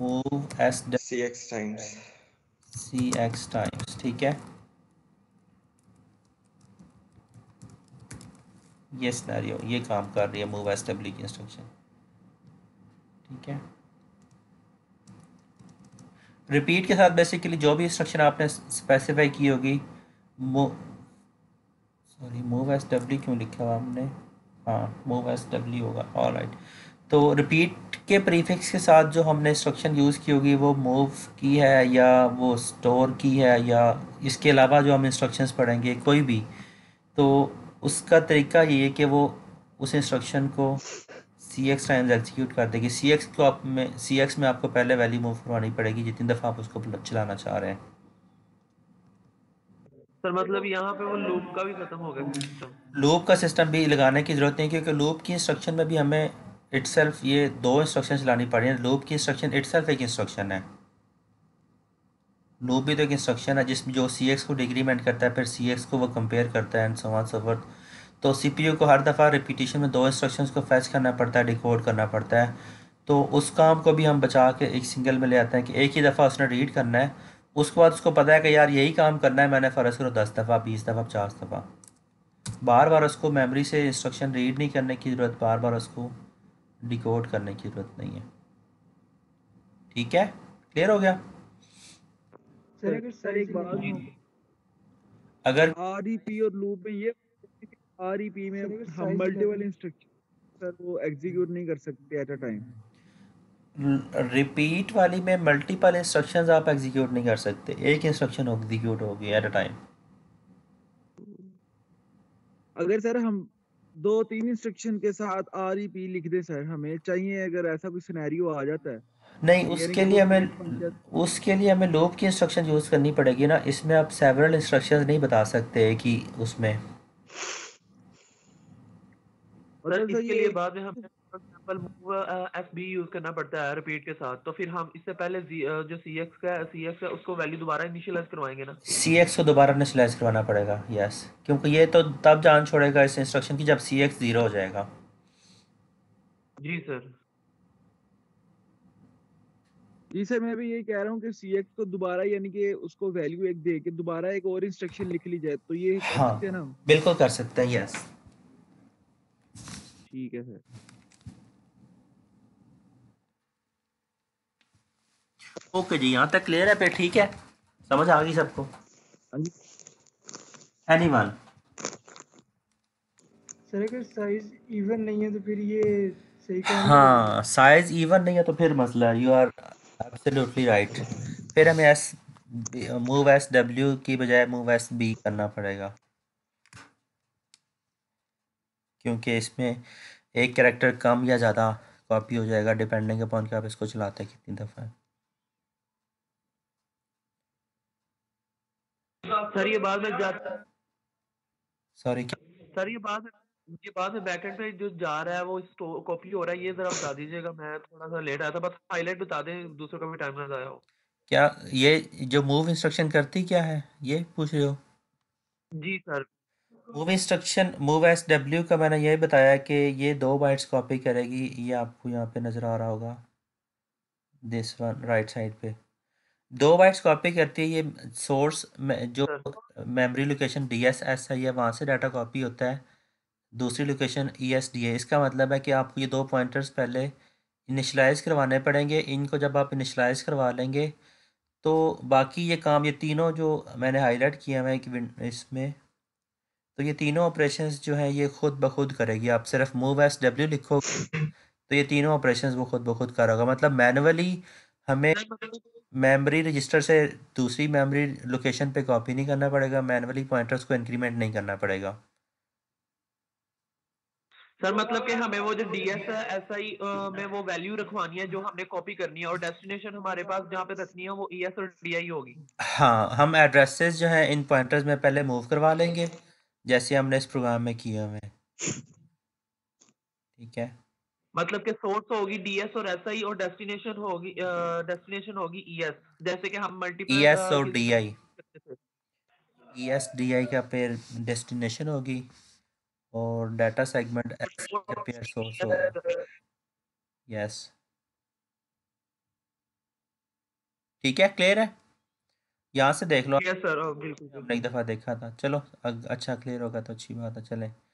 move S C X times C X times ठीक है ये सिनेरियो ये काम कर रही है मूव एस डब्ल्यू की इंस्ट्रक्शन ठीक है रिपीट के साथ बेसिकली जो भी इंस्ट्रक्शन आपने स्पेसिफाई की होगी सॉरी मूव एस डब्ल्यू क्यों लिखा हुआ हमने हाँ मूव एस डब्ल्यू होगा ऑल राइट तो रिपीट के प्रीफिक्स के साथ जो हमने इंस्ट्रक्शन यूज़ की होगी वो मूव की है या वो स्टोर की है या इसके अलावा जो हम इंस्ट्रक्शंस पढ़ेंगे कोई भी तो उसका तरीका ये है कि वो उस इंस्ट्रक्शन को सी एक्स टाइम्स एग्जीक्यूट कर देगी सी एक्स को आप में सी एक्स में आपको पहले वैल्यू मूव करवानी पड़ेगी जितनी दफ़ा आप उसको चलाना चाह रहे हैं सर मतलब यहाँ पे वो लूप का भी खत्म हो गया लूप का सिस्टम भी लगाने की ज़रूरत नहीं क्योंकि लूप की इंस्ट्रक्शन में भी हमें इट ये दो इंस्ट्रक्शन चलानी पड़ रही है लूप की इंस्ट्रक्शन इट एक इंस्ट्रक्शन है लूप भी तो एक इंस्ट्रक्शन है जिसमें जो सी को डिग्रीमेंट करता है फिर सी को वो कंपेयर करता है एंड सो सफर तो सी को हर दफ़ा रिपीटेशन में दो इंस्ट्रक्शन को फैच करना पड़ता है डिकोड करना पड़ता है तो उस काम को भी हम बचा के एक सिंगल में ले आते हैं कि एक ही दफ़ा उसने रीड करना है उसके बाद उसको पता है कि यार यही काम करना है मैंने फ़र्ज़ करो दस दफ़ा बीस दफ़ा पचास दफ़ा बार बार उसको मेमोरी से इंस्ट्रक्शन रीड नहीं करने की ज़रूरत बार बार उसको डिकोड करने की ज़रूरत नहीं है ठीक है क्लियर हो गया सर अगर सर एक बात अगर e और लूप में ये आर ई पी में हम मल्टीपल इंस्ट्रक्शन सर वो एग्जीक्यूट नहीं कर सकते एट अ टाइम रिपीट वाली में मल्टीपल इंस्ट्रक्शन आप एग्जीक्यूट नहीं कर सकते एक इंस्ट्रक्शन एग्जीक्यूट होगी एट अ टाइम अगर सर हम दो तीन इंस्ट्रक्शन के साथ आर ई पी लिख दे सर हमें चाहिए अगर ऐसा कोई सिनेरियो आ जाता है नहीं उसके लिए हमें उसके लिए हमें लूप की इंस्ट्रक्शन यूज़ करनी पड़ेगी ना इसमें आप सेवरल इंस्ट्रक्शंस नहीं बता सकते कि उसमें और सर इसके लिए बाद में हम मल्टीपल एफ बी यूज करना पड़ता है रिपीट के साथ तो फिर हम इससे पहले जो सी एक्स का सी एक्स है उसको वैल्यू दोबारा इनिशियलाइज करवाएंगे ना सी एक्स को दोबारा इनिशियलाइज करवाना पड़ेगा यस क्योंकि ये तो तब जान छोड़ेगा इस इंस्ट्रक्शन की जब सी एक्स जीरो हो जाएगा जी सर जी सर मैं भी यही कह रहा हूँ कि सी एक्स को दोबारा यानी कि उसको वैल्यू एक दे के दोबारा एक और इंस्ट्रक्शन लिख ली जाए तो ये हाँ, कर सकते हैं ना बिल्कुल कर सकते हैं यस ठीक है सर ओके जी यहाँ तक क्लियर है पे ठीक है समझ आ गई सबको एनिमल हाँ सर अगर साइज इवन नहीं है तो फिर ये सही हाँ साइज इवन नहीं है तो फिर मसला यू आर एब्सोल्युटली राइट फिर हमें एस मूव एस डब्ल्यू की बजाय मूव एस बी करना पड़ेगा क्योंकि इसमें एक कैरेक्टर कम या ज़्यादा कॉपी हो जाएगा डिपेंडिंग अपॉन कि आप इसको चलाते हैं कितनी दफ़ा है सर ये बाद में सॉरी सर ये बाद ये बाद में बैकेंड पे जो जा रहा है वो कॉपी हो रहा है ये जरा बता दीजिएगा मैं थोड़ा सा लेट आया था बस हाईलाइट बता दें दूसरों का भी टाइम ना जाया हो क्या ये जो मूव इंस्ट्रक्शन करती क्या है ये पूछ रहे हो जी sir move instruction move S W का मैंने यही बताया कि ये दो बाइट्स कॉपी करेगी ये आपको यहाँ पे नज़र आ रहा होगा दिस वन राइट साइड पे दो बाइट्स कॉपी करती है ये सोर्स जो memory location D S S है ये वहाँ से डाटा कॉपी होता है दूसरी लोकेशन ई एस डी है इसका मतलब है कि आपको ये दो पॉइंटर्स पहले इनिशलाइज़ करवाने पड़ेंगे इनको जब आप इनिशलाइज़ करवा लेंगे तो बाकी ये काम ये तीनों जो मैंने हाईलाइट किया है कि इसमें तो ये तीनों ऑपरेशंस जो हैं ये खुद ब खुद करेगी आप सिर्फ मूव एस डब्ल्यू लिखो तो ये तीनों ऑपरेशंस वो खुद ब खुद करोगा मतलब मैनुअली हमें मेमोरी रजिस्टर से दूसरी मेमोरी लोकेशन पे कॉपी नहीं करना पड़ेगा मैनुअली पॉइंटर्स को इंक्रीमेंट नहीं करना पड़ेगा सर मतलब कि हमें वो जो डी एस एस आई में वो वैल्यू रखवानी है जो हमने कॉपी करनी है और डेस्टिनेशन हमारे पास जहाँ पे रखनी है वो ई e एस और डी आई होगी हाँ हम एड्रेसेस जो है इन पॉइंटर्स में पहले मूव करवा लेंगे जैसे हमने इस प्रोग्राम में किया हुआ है ठीक है मतलब कि सोर्स होगी डीएस और एसआई और डेस्टिनेशन होगी डेस्टिनेशन होगी ईएस e जैसे कि हम मल्टीपल ईएस e और डीआई ईएस डीआई का पेयर डेस्टिनेशन होगी और डाटा सेगमेंट एस का पेयर सोर्स e होगा यस ठीक है क्लियर है यहाँ से देख लो यस सर oh, बिल्कुल एक दफ़ा देखा था चलो अच्छा क्लियर होगा तो अच्छी बात है चलें